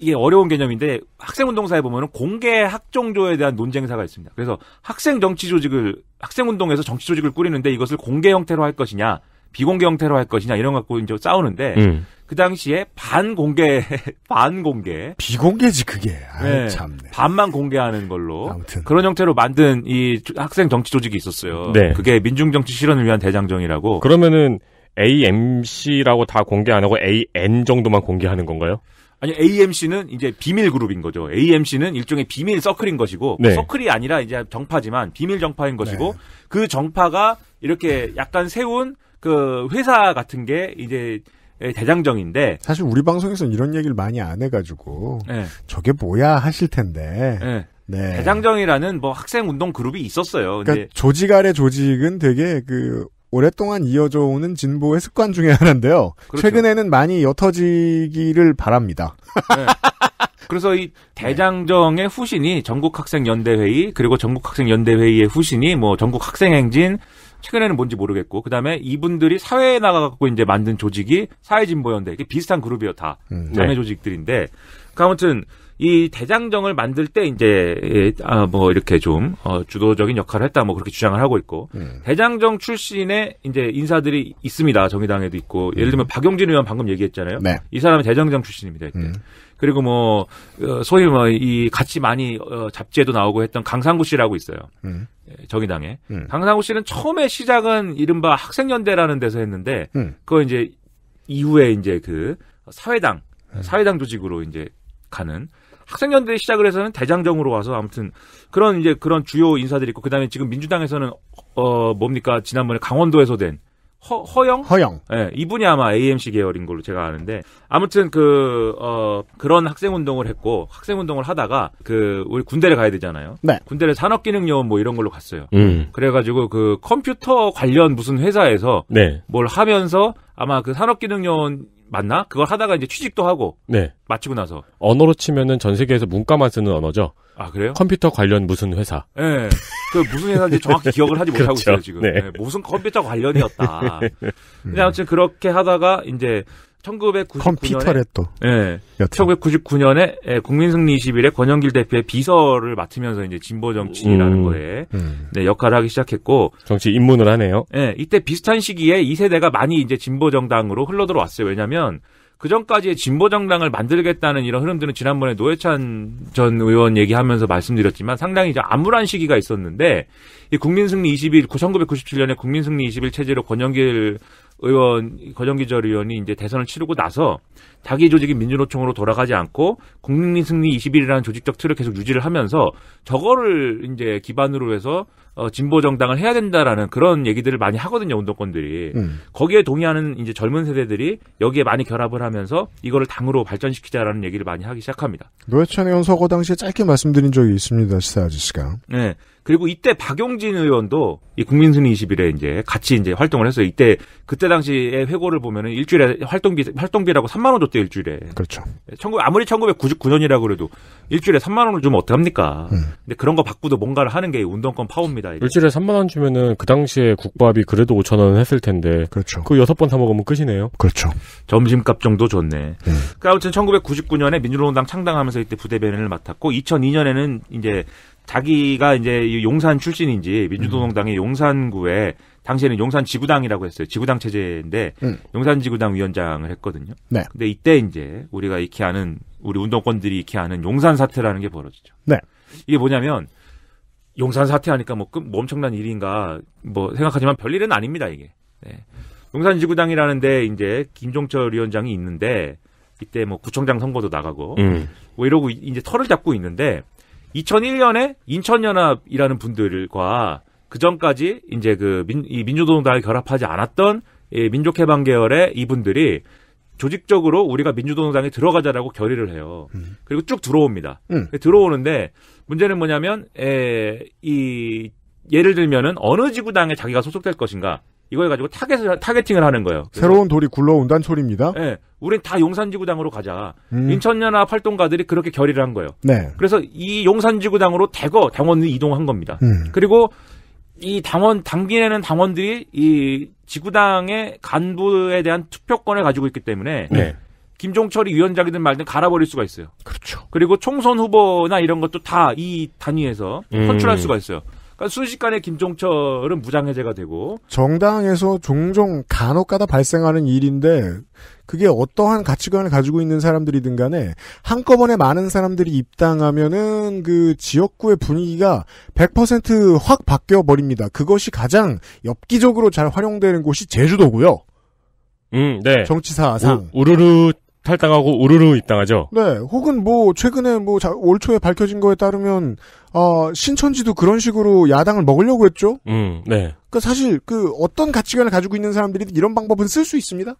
이게 어려운 개념인데 학생 운동사에 보면은 공개 학종조에 대한 논쟁사가 있습니다. 그래서 학생 정치 조직을 학생 운동에서 정치 조직을 꾸리는데 이것을 공개 형태로 할 것이냐 비공개 형태로 할 것이냐 이런 갖고 이제 싸우는데 음. 그 당시에 반공개 반공개 비공개지 그게 네, 참 반만 공개하는 걸로 아무튼. 그런 형태로 만든 이 학생 정치 조직이 있었어요. 네. 그게 민중 정치 실현을 위한 대장정이라고. 그러면은 AMC라고 다 공개 안 하고 AN 정도만 공개하는 건가요? 아니 AMC는 이제 비밀 그룹인 거죠. AMC는 일종의 비밀 서클인 것이고 네. 서클이 아니라 이제 정파지만 비밀 정파인 것이고 네. 그 정파가 이렇게 약간 세운 그 회사 같은 게 이제 대장정인데 사실 우리 방송에서는 이런 얘기를 많이 안 해가지고 네. 저게 뭐야 하실 텐데 네. 네. 대장정이라는 뭐 학생 운동 그룹이 있었어요. 그러니까 조직 아래 조직은 되게 그 오랫동안 이어져 오는 진보의 습관 중에 하나인데요. 그렇죠. 최근에는 많이 옅어지기를 바랍니다. 네. 그래서 이 대장정의 후신이 전국학생연대회의 그리고 전국학생연대회의의 후신이 뭐 전국학생행진 최근에는 뭔지 모르겠고 그다음에 이분들이 사회에 나가갖고 이제 만든 조직이 사회진보연대 이게 비슷한 그룹이었다 음, 자매 네. 조직들인데 그 아무튼 이 대장정을 만들 때 이제 예, 아, 뭐 이렇게 좀 어, 주도적인 역할을 했다 뭐 그렇게 주장을 하고 있고 음. 대장정 출신의 이제 인사들이 있습니다 정의당에도 있고 예를 들면 음. 박용진 의원 방금 얘기했잖아요 네. 이 사람은 대장정 출신입니다 이때. 음. 그리고 뭐 어, 소위 뭐이 같이 많이 어, 잡지에도 나오고 했던 강상구 씨라고 있어요. 음. 예, 정의당에 음. 강상구 씨는 처음에 시작은 이른바 학생연대라는 데서 했는데 음. 그거 이제 이후에 이제 그 사회당 음. 사회당 조직으로 이제 가는 학생연대 시작을 해서는 대장정으로 와서 아무튼 그런 이제 그런 주요 인사들이 있고 그다음에 지금 민주당에서는 어 뭡니까 지난번에 강원도에서 된 허, 허영? 허영. 예, 이분이 아마 AMC 계열인 걸로 제가 아는데 아무튼 그 어, 그런 학생 운동을 했고 학생 운동을 하다가 그 우리 군대를 가야 되잖아요. 네. 군대를 산업기능요원 뭐 이런 걸로 갔어요. 음. 그래가지고 그 컴퓨터 관련 무슨 회사에서 네. 뭘 하면서 아마 그 산업기능요원 맞나? 그걸 하다가 이제 취직도 하고 네. 마치고 나서 언어로 치면은 전 세계에서 문과만 쓰는 언어죠. 아 그래요? 컴퓨터 관련 무슨 회사. 네. 그 무슨 회사인지 정확히 기억을 하지 못하고 그렇죠. 있어요 지금. 네. 네. 무슨 컴퓨터 관련이었다. 네. 근데 아무튼 그렇게 하다가 이제 1999년에 컴퓨터래 또. 예. 1999년에 예, 국민승리 20일에 권영길 대표의 비서를 맡으면서 이제 진보 정치라는 음, 거에 음. 네, 역할을 하기 시작했고 정치 입문을 하네요. 예. 이때 비슷한 시기에 2세대가 많이 이제 진보 정당으로 흘러 들어왔어요. 왜냐면 그 전까지의 진보 정당을 만들겠다는 이런 흐름들은 지난번에 노회찬 전 의원 얘기하면서 말씀드렸지만 상당히 이제 암울한 시기가 있었는데 이 국민승리 21 1997년에 국민승리 21 체제로 권영길 의원 권영기절 의원이 이제 대선을 치르고 나서 자기 조직인 민주노총으로 돌아가지 않고 국민승리 21이라는 조직적 틀을 계속 유지를 하면서 저거를 이제 기반으로 해서 어, 진보 정당을 해야 된다라는 그런 얘기들을 많이 하거든요 운동권들이 음. 거기에 동의하는 이제 젊은 세대들이 여기에 많이 결합을 하면서 이거를 당으로 발전시키자라는 얘기를 많이 하기 시작합니다. 노회찬 의원 서거 당시에 짧게 말씀드린 적이 있습니다, 시사 아저씨가. 네. 그리고 이때 박용진 의원도 이 국민순위 20일에 이제 같이 이제 활동을 해서 이때 그때 당시에 회고를 보면은 일주일에 활동비 활동비라고 3만 원 줬대 일주일에. 그렇죠. 19, 아무리 1999년이라고 그래도 일주일에 3만 원을 주면 어떡합니까? 음. 근데 그런 거바꾸도 뭔가를 하는 게 운동권 파워입니다. 봅니다. 이게. 일주일에 3만 원 주면은 그 당시에 국밥이 그래도 5천 원 했을 텐데. 그렇죠. 그 여섯 번 사 먹으면 끝이네요. 그렇죠. 점심값 정도 줬네. 네. 그 아무튼 1999년에 민주노동당 창당하면서 이때 부대변인을 맡았고 2002년에는 이제 자기가 이제 용산 출신인지 민주노동당의 음. 용산구에 당시에는 용산 지구당이라고 했어요. 지구당 체제인데 음. 용산 지구당 위원장을 했거든요. 네. 근데 이때 이제 우리가 익히 아는 우리 운동권들이 익히 아는 용산 사태라는 게 벌어지죠. 네. 이게 뭐냐면 용산 사퇴하니까 뭐, 뭐 엄청난 일인가 뭐 생각하지만 별일은 아닙니다 이게. 네. 용산지구당이라는데 이제 김종철 위원장이 있는데 이때 뭐 구청장 선거도 나가고 음. 뭐 이러고 이제 털을 잡고 있는데 2001년에 인천연합이라는 분들과 그 전까지 이제 그 민, 이 민주노동당에 결합하지 않았던 이 민족해방 계열의 이분들이 조직적으로 우리가 민주노동당에 들어가자라고 결의를 해요. 음. 그리고 쭉 들어옵니다. 음. 들어오는데 문제는 뭐냐면 에, 이 예를 들면은 어느 지구당에 자기가 소속될 것인가 이걸 가지고 타겟 타겟팅을 하는 거예요. 새로운 돌이 굴러온다는 소리입니다. 예. 우린 다 용산지구당으로 가자. 음. 인천연합 활동가들이 그렇게 결의를 한 거예요. 네. 그래서 이 용산지구당으로 대거 당원이 이동한 겁니다. 음. 그리고 이 당원 당기에는 당원들이 이 지구당의 간부에 대한 투표권을 가지고 있기 때문에 네. 김종철이 위원장이든 말든 갈아버릴 수가 있어요. 그렇죠. 그리고 총선 후보나 이런 것도 다 이 단위에서 음. 선출할 수가 있어요. 그러니까 순식간에 김종철은 무장해제가 되고 정당에서 종종 간혹가다 발생하는 일인데 그게 어떠한 가치관을 가지고 있는 사람들이든 간에 한꺼번에 많은 사람들이 입당하면은 그 지역구의 분위기가 100%확 바뀌어 버립니다. 그것이 가장 엽기적으로 잘 활용되는 곳이 제주도고요. 음, 네. 정치사상 우, 우르르 탈당하고 우르르 입당하죠. 네, 혹은 뭐 최근에 뭐올 초에 밝혀진 거에 따르면 어, 신천지도 그런 식으로 야당을 먹으려고 했죠. 음, 네. 그러니까 사실 그 어떤 가치관을 가지고 있는 사람들이 이런 방법은 쓸 수 있습니다.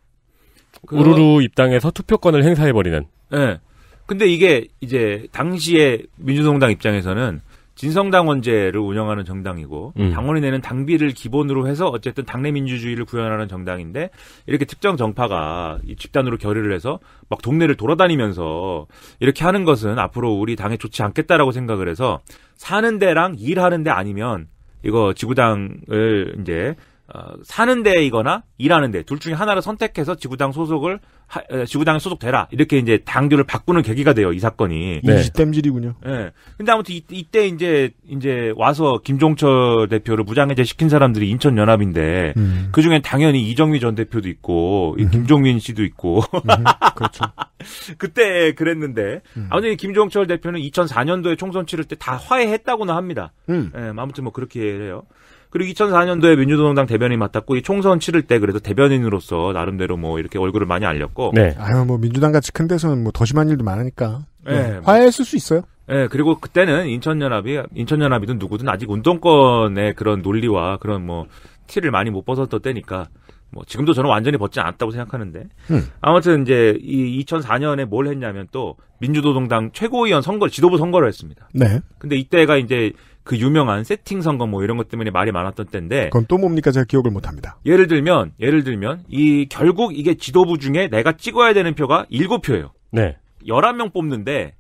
그... 우르르 입당해서 투표권을 행사해 버리는. 네. 근데 이게 이제 당시에 민주노동당 입장에서는 진성당원제를 운영하는 정당이고 음. 당원이 내는 당비를 기본으로 해서 어쨌든 당내 민주주의를 구현하는 정당인데 이렇게 특정 정파가 이 집단으로 결의를 해서 막 동네를 돌아다니면서 이렇게 하는 것은 앞으로 우리 당에 좋지 않겠다라고 생각을 해서 사는 데랑 일하는 데 아니면 이거 지구당을 이제 어, 사는 데이거나 일하는 데 둘 중에 하나를 선택해서 지구당 소속을 하, 지구당에 소속되라 이렇게 이제 당규를 바꾸는 계기가 돼요 이 사건이. 네. 이땜질이군요. 예. 네. 근데 아무튼 이, 때 이제 이제 와서 김종철 대표를 무장해제 시킨 사람들이 인천 연합인데 음. 그 중에 당연히 이정미 전 대표도 있고 음. 김종민 씨도 있고. 음. 그렇죠. 그때 그랬는데 음. 아무튼 김종철 대표는 2004년도에 총선 치를 때 다 화해했다고는 합니다. 음. 예, 네, 아무튼 뭐 그렇게 해요. 그리고 2004년도에 민주노동당 대변인 맡았고 이 총선 치를 때그래도 대변인으로서 나름대로 뭐 이렇게 얼굴을 많이 알렸고 네. 아유 뭐 민주당 같이 큰 데서는 뭐 더 심한 일도 많으니까 네, 네. 뭐. 화해했을 수 있어요. 예, 네, 그리고 그때는 인천연합이 인천연합이든 누구든 아직 운동권의 그런 논리와 그런 뭐 티를 많이 못 벗었던 때니까 뭐 지금도 저는 완전히 벗지 않았다고 생각하는데 음. 아무튼 이제 이 2004년에 뭘 했냐면 또 민주노동당 최고위원 선거 지도부 선거를 했습니다. 네. 근데 이때가 이제 그 유명한 세팅 선거 뭐 이런 것 때문에 말이 많았던 때인데 그건 또 뭡니까 제가 기억을 못합니다. 예를 들면 예를 들면 이 결국 이게 지도부 중에 내가 찍어야 되는 표가 7표예요. 네. 11명 뽑는데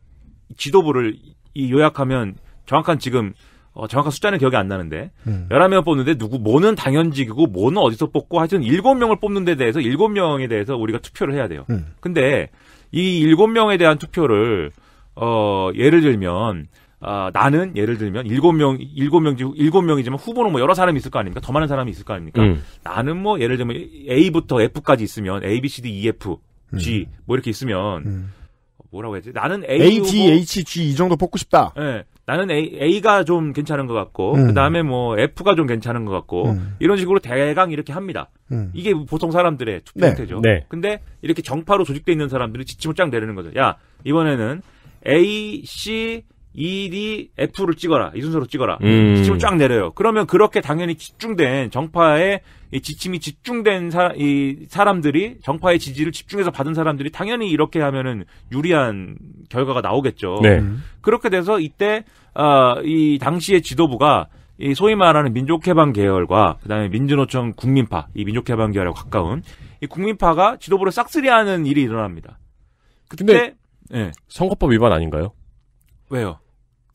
지도부를 이 요약하면 정확한 지금 어, 정확한 숫자는 기억이 안 나는데 음. 11명 뽑는데 누구 뭐는 당연직이고 뭐는 어디서 뽑고 하여튼 7명을 뽑는 데 대해서 7명에 대해서 우리가 투표를 해야 돼요. 음. 근데 이 7명에 대한 투표를 어 예를 들면 어, 나는 예를 들면 일곱 명 일곱 명 일곱 명이지만 후보는 뭐 여러 사람이 있을 거 아닙니까? 더 많은 사람이 있을 거 아닙니까? 음. 나는 뭐 예를 들면 A부터 F까지 있으면 A, B, C, D, E, F, G 음. 뭐 이렇게 있으면 음. 뭐라고 해야지? 나는 A, A T, 후보, H, G 이 정도 뽑고 싶다. 예. 네, 나는 A, A가 좀 괜찮은 것 같고 음. 그 다음에 뭐 F가 좀 괜찮은 것 같고 음. 이런 식으로 대강 이렇게 합니다. 음. 이게 보통 사람들의 투표 네. 태죠 네. 근데 이렇게 정파로 조직돼 있는 사람들이 지침을 쫙 내리는 거죠. 야 이번에는 A, C ED, F를 찍어라. 이 순서로 찍어라. 음. 지침을 쫙 내려요. 그러면 그렇게 당연히 집중된 정파의 지침이 집중된 사, 이 사람들이 정파의 지지를 집중해서 받은 사람들이 당연히 이렇게 하면은 유리한 결과가 나오겠죠. 네. 그렇게 돼서 이때 아, 이 당시의 지도부가 이 소위 말하는 민족해방 계열과 그다음에 민주노총 국민파, 이 민족해방 계열에 가까운 이 국민파가 지도부를 싹쓸이하는 일이 일어납니다. 그때 예. 선거법 위반 아닌가요? 왜요?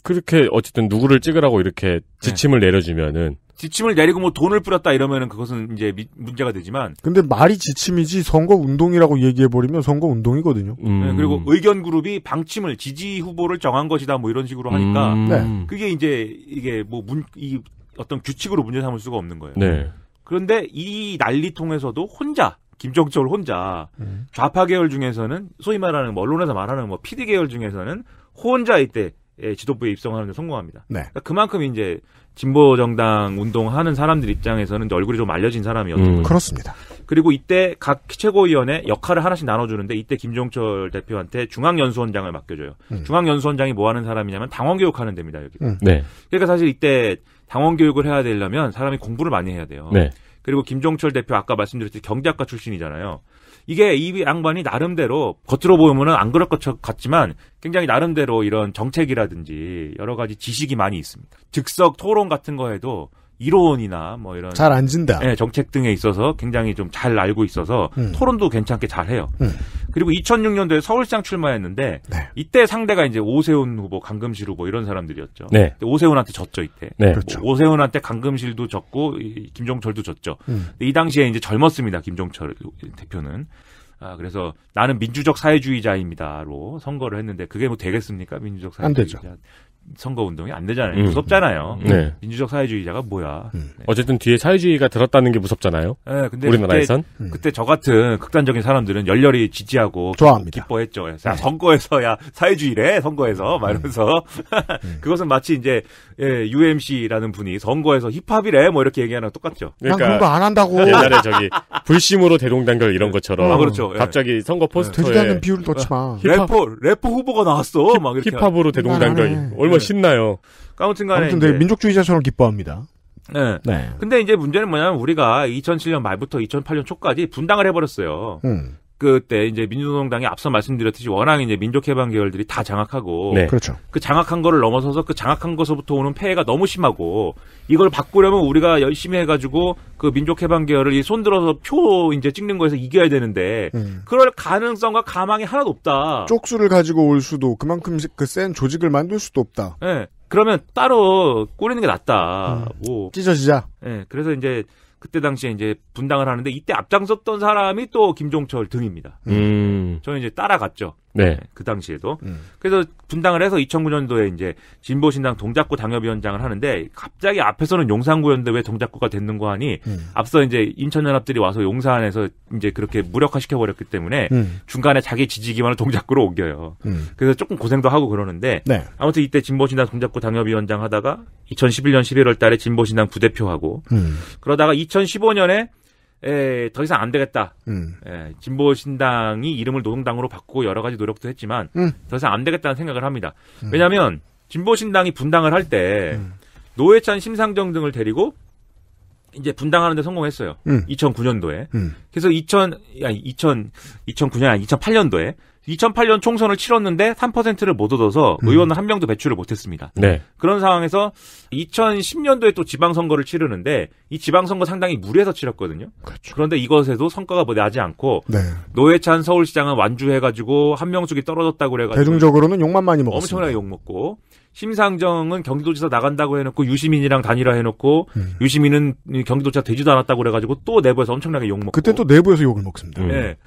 그렇게 어쨌든 누구를 찍으라고 이렇게 지침을 네. 내려주면은 지침을 내리고 뭐 돈을 뿌렸다 이러면은 그것은 이제 미, 문제가 되지만 근데 말이 지침이지 선거 운동이라고 얘기해 버리면 선거 운동이거든요. 음. 네, 그리고 의견 그룹이 방침을 지지 후보를 정한 것이다 뭐 이런 식으로 하니까 음. 네. 그게 이제 이게 뭐 문 이 어떤 규칙으로 문제 삼을 수가 없는 거예요. 네. 그런데 이난리통해서도 혼자 김정철 혼자 음. 좌파 계열 중에서는 소위 말하는 뭐 언론에서 말하는 뭐 PD 계열 중에서는 혼자 이때 예, 지도부에 입성하는 데 성공합니다. 네. 그러니까 그만큼 이제 진보 정당 운동하는 사람들 입장에서는 얼굴이 좀 알려진 사람이었던 음. 거죠. 그렇습니다. 그리고 이때 각 최고위원회 역할을 하나씩 나눠주는데 이때 김종철 대표한테 중앙연수원장을 맡겨줘요. 음. 중앙연수원장이 뭐 하는 사람이냐면 당원 교육하는 데입니다 여기. 음. 네. 그러니까 사실 이때 당원 교육을 해야 되려면 사람이 공부를 많이 해야 돼요. 네. 그리고 김종철 대표 아까 말씀드렸듯이 경제학과 출신이잖아요. 이게 이 양반이 나름대로 겉으로 보면은 안 그럴 것 같지만 굉장히 나름대로 이런 정책이라든지 여러 가지 지식이 많이 있습니다. 즉석 토론 같은 거에도 이론이나 뭐 이런 잘 안 진다. 네, 정책 등에 있어서 굉장히 좀 잘 알고 있어서 음. 토론도 괜찮게 잘 해요. 음. 그리고 2006년도에 서울시장 출마했는데 네. 이때 상대가 이제 오세훈 후보, 강금실 후보 이런 사람들이었죠. 네. 오세훈한테 졌죠 이때. 네. 그렇죠. 오세훈한테 강금실도 졌고 이, 김종철도 졌죠. 음. 이 당시에 이제 젊었습니다 김종철 대표는. 아, 그래서 나는 민주적 사회주의자입니다로 선거를 했는데 그게 뭐 되겠습니까? 민주적 사회주의자. 안 되죠. 선거 운동이 안 되잖아요. 음. 무섭잖아요. 네. 민주적 사회주의자가 뭐야. 음. 네. 어쨌든 뒤에 사회주의가 들었다는 게 무섭잖아요. 네, 근데 우리나라에선 그때, 음. 그때 저 같은 극단적인 사람들은 열렬히 지지하고 좋아합니다. 기뻐했죠. 야, 네. 선거에서 야 사회주의래 선거에서 막이면서 음. 그것은 마치 이제 예, UMC라는 분이 선거에서 힙합이래 뭐 이렇게 얘기하는 거 똑같죠. 그러니까 그런 거안 한다고. 옛날에 저기 불심으로 대동단결 이런 네. 것처럼 아, 그렇죠. 예. 갑자기 선거 네. 포스터에 되는 비율을 넣지 마. 래퍼 래퍼 후보가 나왔어. 힙, 막 이렇게 힙합으로 대동단결. 얼마 정말 뭐 네. 신나요. 아무튼 간에. 아무튼 되게 민족주의자처럼 기뻐합니다. 네. 네. 근데 이제 문제는 뭐냐면 우리가 2007년 말부터 2008년 초까지 분당을 해버렸어요. 음. 그때 이제 민주노동당이 앞서 말씀드렸듯이 워낙 이제 민족해방 계열들이 다 장악하고 네. 그렇죠. 그 장악한 거를 넘어서서 그 장악한 것서부터 오는 폐해가 너무 심하고 이걸 바꾸려면 우리가 열심히 해가지고 그 민족해방 계열을 이 손들어서 표 이제 찍는 거에서 이겨야 되는데 음. 그럴 가능성과 가망이 하나도 없다. 쪽수를 가지고 올 수도 그만큼 그 센 조직을 만들 수도 없다. 네. 그러면 따로 꾸리는 게 낫다. 음. 뭐 찢어지자. 네. 그래서 이제 그때 당시에 이제 분당을 하는데 이때 앞장섰던 사람이 또 김종철 등입니다. 음. 저는 이제 따라갔죠. 네. 네. 그 당시에도. 음. 그래서 분당을 해서 2009년도에 이제 진보신당 동작구 당협위원장을 하는데 갑자기 앞에서는 용산구였는데 왜 동작구가 됐는거 하니 음. 앞서 이제 인천연합들이 와서 용산에서 이제 그렇게 무력화시켜 버렸기 때문에 음. 중간에 자기 지지기만을 동작구로 옮겨요. 음. 그래서 조금 고생도 하고 그러는데 네. 아무튼 이때 진보신당 동작구 당협위원장 하다가 2011년 11월 달에 진보신당 부대표하고 음. 그러다가 2015년에 에, 더 이상 안 되겠다. 음. 에, 진보 신당이 이름을 노동당으로 바꾸고 여러 가지 노력도 했지만 음. 더 이상 안 되겠다는 생각을 합니다. 음. 왜냐하면 진보 신당이 분당을 할때 음. 노회찬, 심상정 등을 데리고 이제 분당하는데 성공했어요. 2009년도에. 음. 음. 그래서 2000, 아니 2000, 2009년 아니 2008년도에 2008년 총선을 치렀는데 3%를 못 얻어서 의원 음. 한 명도 배출을 못했습니다. 네. 그런 상황에서 2010년도에 또 지방선거를 치르는데 이 지방선거 상당히 무리해서 치렀거든요. 그렇죠. 그런데 이것에도 성과가 뭐 나지 않고 네. 노회찬 서울시장은 완주해가지고 한명숙이 떨어졌다고 그래가지고 대중적으로는 욕만 많이 먹었어요. 엄청나게 욕 먹고 심상정은 경기도지사 나간다고 해놓고 유시민이랑 단일화 해놓고 음. 유시민은 경기도지사 되지도 않았다고 그래가지고 또 내부에서 엄청나게 욕 먹고 그때 또 내부에서 욕을 먹습니다. 음. 네.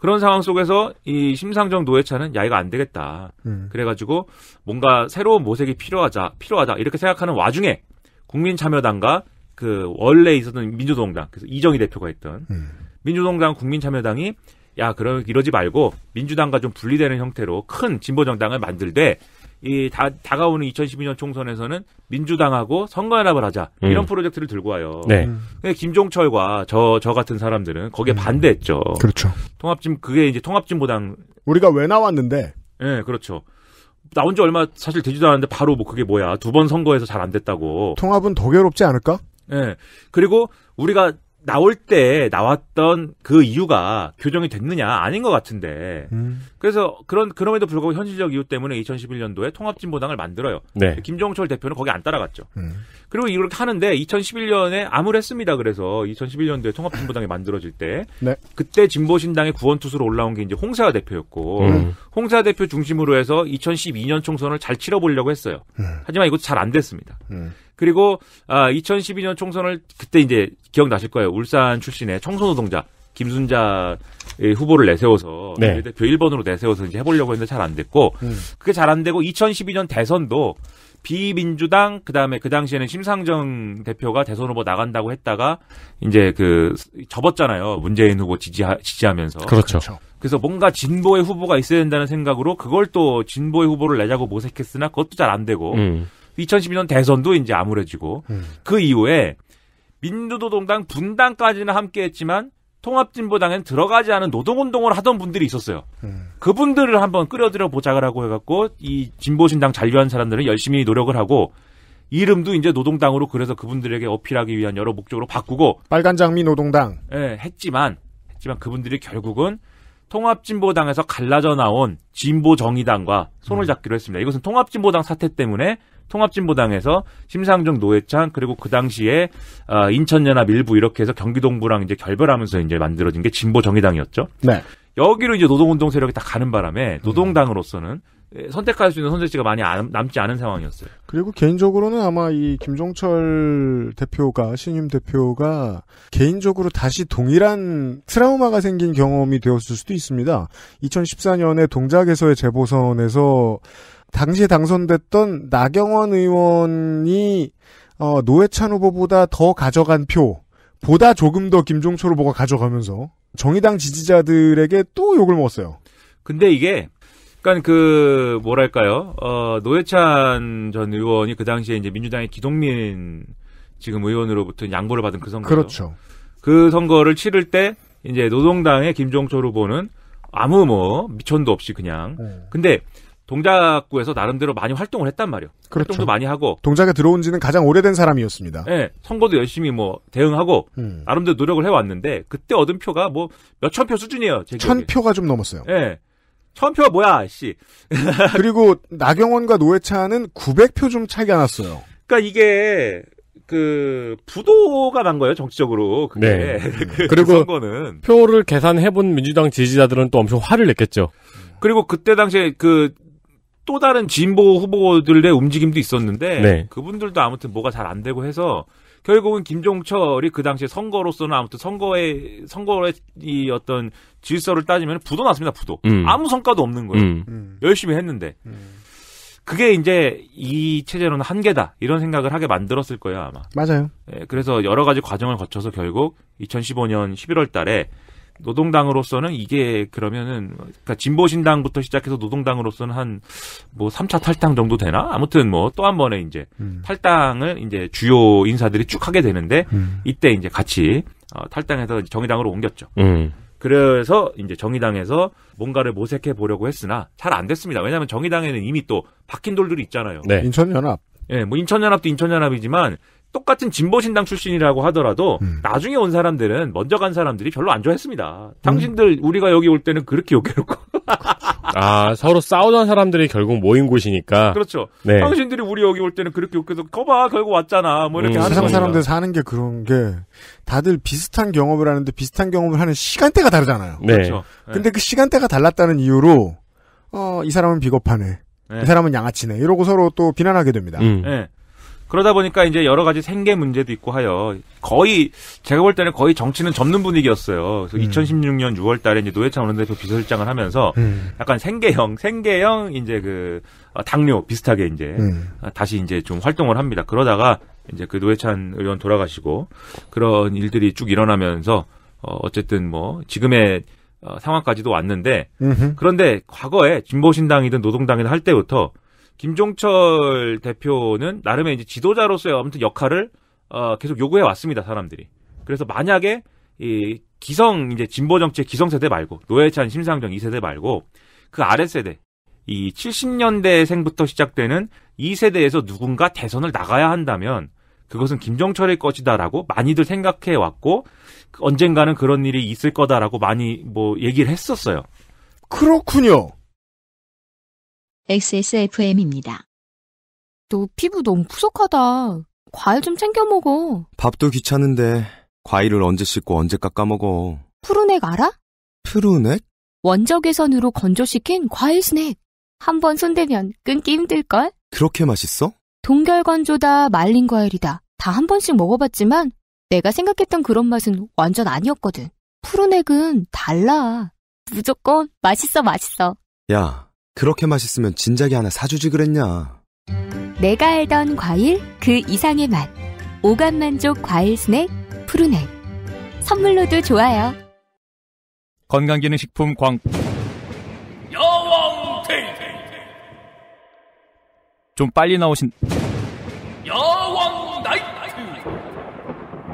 그런 상황 속에서 이 심상정 노회찬은 야 이거 안 되겠다. 음. 그래가지고 뭔가 새로운 모색이 필요하자 필요하다 이렇게 생각하는 와중에 국민참여당과 그 원래 있었던 민주노동당 그래서 이정희 대표가 했던 음. 민주노동당 국민참여당이 야 그런 이러지 말고 민주당과 좀 분리되는 형태로 큰 진보 정당을 만들되 이 다, 다가오는 2012년 총선에서는 민주당하고 선거연합을 하자 이런 음. 프로젝트를 들고 와요. 네. 음. 근데 김종철과 저저 저 같은 사람들은 거기에 음. 반대했죠. 그렇죠. 통합진 그게 이제 통합진보당 우리가 왜 나왔는데? 예, 네, 그렇죠. 나온 지 얼마 사실 되지도 않았는데 바로 뭐 그게 뭐야 두 번 선거에서 잘 안 됐다고. 통합은 더 괴롭지 않을까? 예. 네. 그리고 우리가 나올 때 나왔던 그 이유가 교정이 됐느냐 아닌 것 같은데 음. 그래서 그런 그럼에도 불구하고 현실적 이유 때문에 2011년도에 통합진보당을 만들어요. 네. 김종철 대표는 거기 안 따라갔죠. 음. 그리고 이렇게 하는데 2011년에 암을 했습니다. 그래서 2011년도에 통합진보당이 만들어질 때 네. 그때 진보신당의 구원투수로 올라온 게 이제 홍세화 대표였고 음. 홍세화 대표 중심으로 해서 2012년 총선을 잘 치러보려고 했어요. 음. 하지만 이것도 잘 안 됐습니다. 음. 그리고 아 2012년 총선을 그때 이제 기억나실 거예요. 울산 출신의 청소노동자 김순자 후보를 내세워서 네. 대표 1번으로 내세워서 이제 해보려고 했는데 잘 안 됐고 음. 그게 잘 안 되고 2012년 대선도 비민주당 그다음에 그 당시에는 심상정 대표가 대선 후보 나간다고 했다가 이제 그 접었잖아요. 문재인 후보 지지하, 지지하면서. 그렇죠. 그렇죠. 그래서 뭔가 진보의 후보가 있어야 된다는 생각으로 그걸 또 진보의 후보를 내자고 모색했으나 그것도 잘 안 되고 음. 2012년 대선도 이제 암울해지고 음. 그 이후에 민주노동당 분당까지는 함께했지만 통합진보당에는 들어가지 않은 노동운동을 하던 분들이 있었어요. 음. 그분들을 한번 끌어들여 보자라고 해갖고 이 진보신당 잔류한 사람들은 열심히 노력을 하고 이름도 이제 노동당으로 그래서 그분들에게 어필하기 위한 여러 목적으로 바꾸고 빨간 장미 노동당. 예, 했지만 했지만 그분들이 결국은 통합진보당에서 갈라져 나온 진보정의당과 손을 음. 잡기로 했습니다. 이것은 통합진보당 사태 때문에 통합진보당에서 심상정 노회찬 그리고 그 당시에 어, 인천연합 일부 이렇게 해서 경기동부랑 이제 결별하면서 이제 만들어진 게 진보 정의당이었죠. 네. 여기로 이제 노동운동 세력이 다 가는 바람에 음. 노동당으로서는 선택할 수 있는 선택지가 많이 남지 않은 상황이었어요. 그리고 개인적으로는 아마 이 김종철 대표가 신임 대표가 개인적으로 다시 동일한 트라우마가 생긴 경험이 되었을 수도 있습니다. 2014년에 동작에서의 재보선에서 당시 에 당선됐던 나경원 의원이 어, 노회찬 후보보다 더 가져간 표, 보다 조금 더 김종철 후보가 가져가면서 정의당 지지자들에게 또 욕을 먹었어요. 근데 이게, 그니까 그, 뭐랄까요, 어, 노회찬 전 의원이 그 당시에 이제 민주당의 기동민 지금 의원으로부터 양보를 받은 그 선거. 그렇죠. 그 선거를 치를 때, 이제 노동당의 김종철 후보는 아무 뭐, 미천도 없이 그냥. 음. 근데 동작구에서 나름대로 많이 활동을 했단 말이에요. 그렇죠. 활동도 많이 하고 동작에 들어온 지는 가장 오래된 사람이었습니다. 네, 선거도 열심히 뭐 대응하고 음. 나름대로 노력을 해 왔는데 그때 얻은 표가 뭐 몇천 표 수준이에요. 천 표가 좀 넘었어요. 네. 예. 천표 가 뭐야, 씨. 그리고 나경원과 노회찬은 900표 좀 차이가 났어요. 그러니까 이게 그 부도가 난 거예요 정치적으로 그게 네. 그, 음. 그, 그리고 그 표를 계산해본 민주당 지지자들은 또 엄청 화를 냈겠죠. 그리고 그때 당시에 그또 다른 진보 후보들의 움직임도 있었는데 네. 그분들도 아무튼 뭐가 잘 안 되고 해서 결국은 김종철이 그 당시에 선거로서는 아무튼 선거의 선거의 이 어떤 질서를 따지면 부도 났습니다 부도 음. 아무 성과도 없는 거예요 음. 음. 열심히 했는데 음. 그게 이제 이 체제로는 한계다 이런 생각을 하게 만들었을 거예요 아마 맞아요 예, 그래서 여러 가지 과정을 거쳐서 결국 2015년 11월달에 노동당으로서는 이게 그러면은 그러니까 진보신당부터 시작해서 노동당으로서는 한뭐 3차 탈당 정도 되나? 아무튼 뭐 또 한 번에 이제 음. 탈당을 이제 주요 인사들이 쭉 하게 되는데 음. 이때 이제 같이 어, 탈당해서 정의당으로 옮겼죠. 음. 그래서 이제 정의당에서 뭔가를 모색해 보려고 했으나 잘 안 됐습니다. 왜냐하면 정의당에는 이미 또 박힌 돌들이 있잖아요. 네. 인천연합. 예, 네, 뭐 인천연합도 인천연합이지만 똑같은 진보신당 출신이라고 하더라도 음. 나중에 온 사람들은 먼저 간 사람들이 별로 안 좋아했습니다. 당신들 음. 우리가 여기 올 때는 그렇게 욕해놓고 아 서로 싸우던 사람들이 결국 모인 곳이니까 그렇죠. 네. 당신들이 우리 여기 올 때는 그렇게 욕해서 거봐 결국 왔잖아 뭐 이렇게 음. 하는 세상 사람들 사는 게 그런 게 다들 비슷한 경험을 하는데 비슷한 경험을 하는 시간대가 다르잖아요. 네. 그렇죠. 네. 근데 그 시간대가 달랐다는 이유로 어, 이 사람은 비겁하네. 네. 이 사람은 양아치네. 이러고 서로 또 비난하게 됩니다. 음. 네. 그러다 보니까 이제 여러 가지 생계 문제도 있고 하여 거의 제가 볼 때는 거의 정치는 접는 분위기였어요. 그래서 음. 2016년 6월 달에 이제 노회찬 원내대표 비서실장을 하면서 음. 약간 생계형, 생계형 이제 그 어, 당뇨 비슷하게 이제 음. 어, 다시 이제 좀 활동을 합니다. 그러다가 이제 그 노회찬 의원 돌아가시고 그런 일들이 쭉 일어나면서 어 어쨌든 뭐 지금의 어, 상황까지도 왔는데 음흠. 그런데 과거에 진보신당이든 노동당이든 할 때부터 김종철 대표는 나름의 이제 지도자로서의 아무튼 역할을 어, 계속 요구해 왔습니다 사람들이. 그래서 만약에 이 기성 이제 진보 정치의 기성 세대 말고 노회찬 심상정 이 세대 말고 그 아래 세대 이 70년대생부터 시작되는 이 세대에서 누군가 대선을 나가야 한다면 그것은 김종철일 것이다라고 많이들 생각해 왔고 언젠가는 그런 일이 있을 거다라고 많이 뭐 얘기를 했었어요. 그렇군요. XSFM입니다. 너 피부 너무 푸석하다. 과일 좀 챙겨 먹어. 밥도 귀찮은데 과일을 언제 씻고 언제 깎아 먹어. 푸르넥 알아? 푸르넥? 원적외선으로 건조시킨 과일 스낵. 한 번 손대면 끊기 힘들걸? 그렇게 맛있어? 동결건조다, 말린 과일이다. 다 한 번씩 먹어봤지만 내가 생각했던 그런 맛은 완전 아니었거든. 푸르넥은 달라. 무조건 맛있어, 맛있어. 야, 그렇게 맛있으면 진작에 하나 사주지 그랬냐. 내가 알던 과일 그 이상의 맛. 오감 만족 과일 스낵 푸르넥. 선물로도 좋아요. 건강기능식품 광. 여왕탱. 좀 빨리 나오신. 여왕 나이트.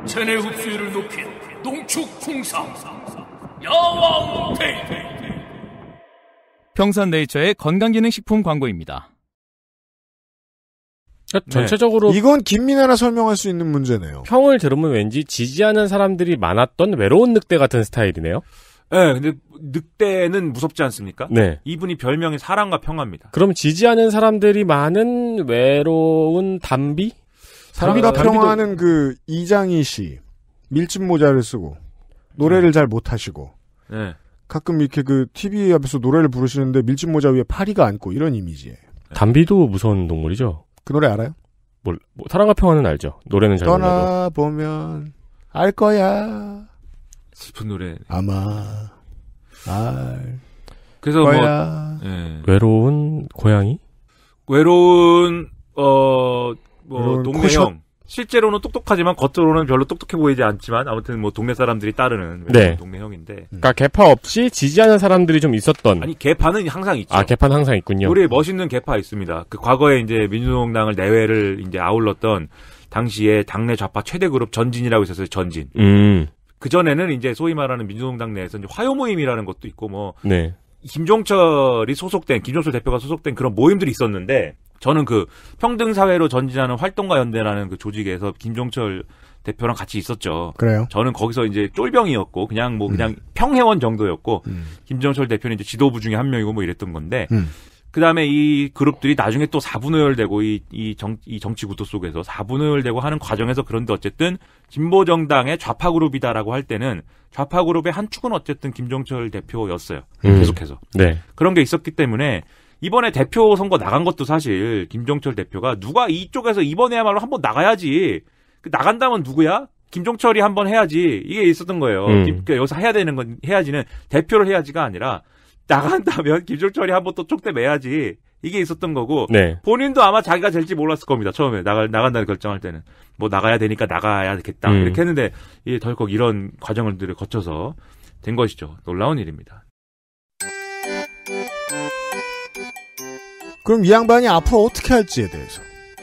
체내 흡수율을 높인 농축 풍상. 여왕탱. 평산네이처의 건강기능식품 광고입니다. 그러니까 네. 전체적으로 네. 이건 김민아나 설명할 수 있는 문제네요. 평을 들으면 왠지 지지하는 사람들이 많았던 외로운 늑대 같은 스타일이네요. 네, 근데 늑대는 무섭지 않습니까? 네. 이분이 별명이 사랑과 평화입니다. 그럼 지지하는 사람들이 많은 외로운 담비? 사랑과 평화는 그 이장희 씨 밀짚 모자를 쓰고 노래를 네. 잘 못하시고 네. 가끔 이렇게 그 TV 앞에서 노래를 부르시는데 밀짚 모자 위에 파리가 앉고 이런 이미지에. 담비도 무서운 동물이죠. 그 노래 알아요? 뭘, 뭐, 사랑과 평화는 알죠. 노래는 잘 몰라도. 떠나보면 알 거야. 슬픈 노래. 아마 알. 그래서 뭐, 거야. 뭐 예. 외로운 고양이? 외로운 어뭐 동네형 실제로는 똑똑하지만 겉으로는 별로 똑똑해 보이지 않지만 아무튼 뭐 동네 사람들이 따르는 뭐 네. 동네 형인데. 그러니까 개파 없이 지지하는 사람들이 좀 있었던. 아니 개파는 항상 있죠. 아 개파는 항상 있군요. 우리 멋있는 개파 있습니다. 그 과거에 이제 민주노동당을 내외를 이제 아울렀던 당시에 당내 좌파 최대 그룹 전진이라고 있었어요. 전진. 음. 그 전에는 이제 소위 말하는 민주노동당 내에서 이제 화요 모임이라는 것도 있고 뭐. 네. 김종철이 소속된 김종철 대표가 소속된 그런 모임들이 있었는데 저는 그 평등 사회로 전진하는 활동가 연대라는 그 조직에서 김종철 대표랑 같이 있었죠. 그래요? 저는 거기서 이제 쫄병이었고 그냥 뭐 그냥 음. 평회원 정도였고 음. 김종철 대표는 이제 지도부 중에 한 명이고 뭐 이랬던 건데 음. 그 다음에 이 그룹들이 나중에 또 4분의열되고 이, 이, 정, 이 정치 구도 속에서 4분의열되고 하는 과정에서 그런데 어쨌든 진보정당의 좌파그룹이다라고 할 때는 좌파그룹의 한 축은 어쨌든 김종철 대표였어요. 음. 계속해서. 네. 그런 게 있었기 때문에 이번에 대표 선거 나간 것도 사실 김종철 대표가 누가 이쪽에서 이번에야말로 한번 나가야지. 그 나간다면 누구야? 김종철이 한번 해야지. 이게 있었던 거예요. 음. 그 여기서 해야 되는 건 해야지는 대표를 해야지가 아니라 나간다면 김종철이 한번 또 쪽대 매야지. 이게 있었던 거고 네. 본인도 아마 자기가 될지 몰랐을 겁니다. 처음에 나갈 나간다는 결정할 때는 뭐 나가야 되니까 나가야겠다 음. 이렇게 했는데 이 덜컥 이런 과정들을 거쳐서 된 것이죠. 놀라운 일입니다. 그럼 이 양반이 앞으로 어떻게 할지에 대해서.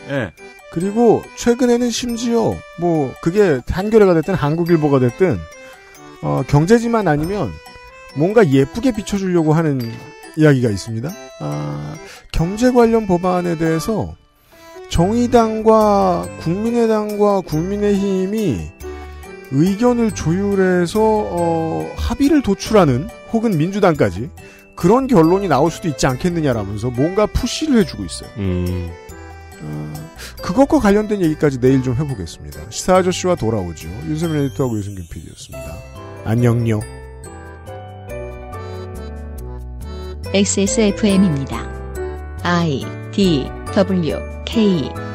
예. 그리고 최근에는 심지어 뭐 그게 한겨레가 됐든 한국일보가 됐든 어, 경제지만 아니면 뭔가 예쁘게 비춰주려고 하는 이야기가 있습니다. 아, 경제 관련 법안에 대해서 정의당과 국민의당과 국민의힘이 의견을 조율해서 어, 합의를 도출하는 혹은 민주당까지 그런 결론이 나올 수도 있지 않겠느냐라면서 뭔가 푸시를 해주고 있어요. 음. 어, 그것과 관련된 얘기까지 내일 좀 해보겠습니다. 시사 아저씨와 돌아오죠. 윤세민 에디터하고 유승균 PD였습니다. 안녕요. XSFM입니다. I D W K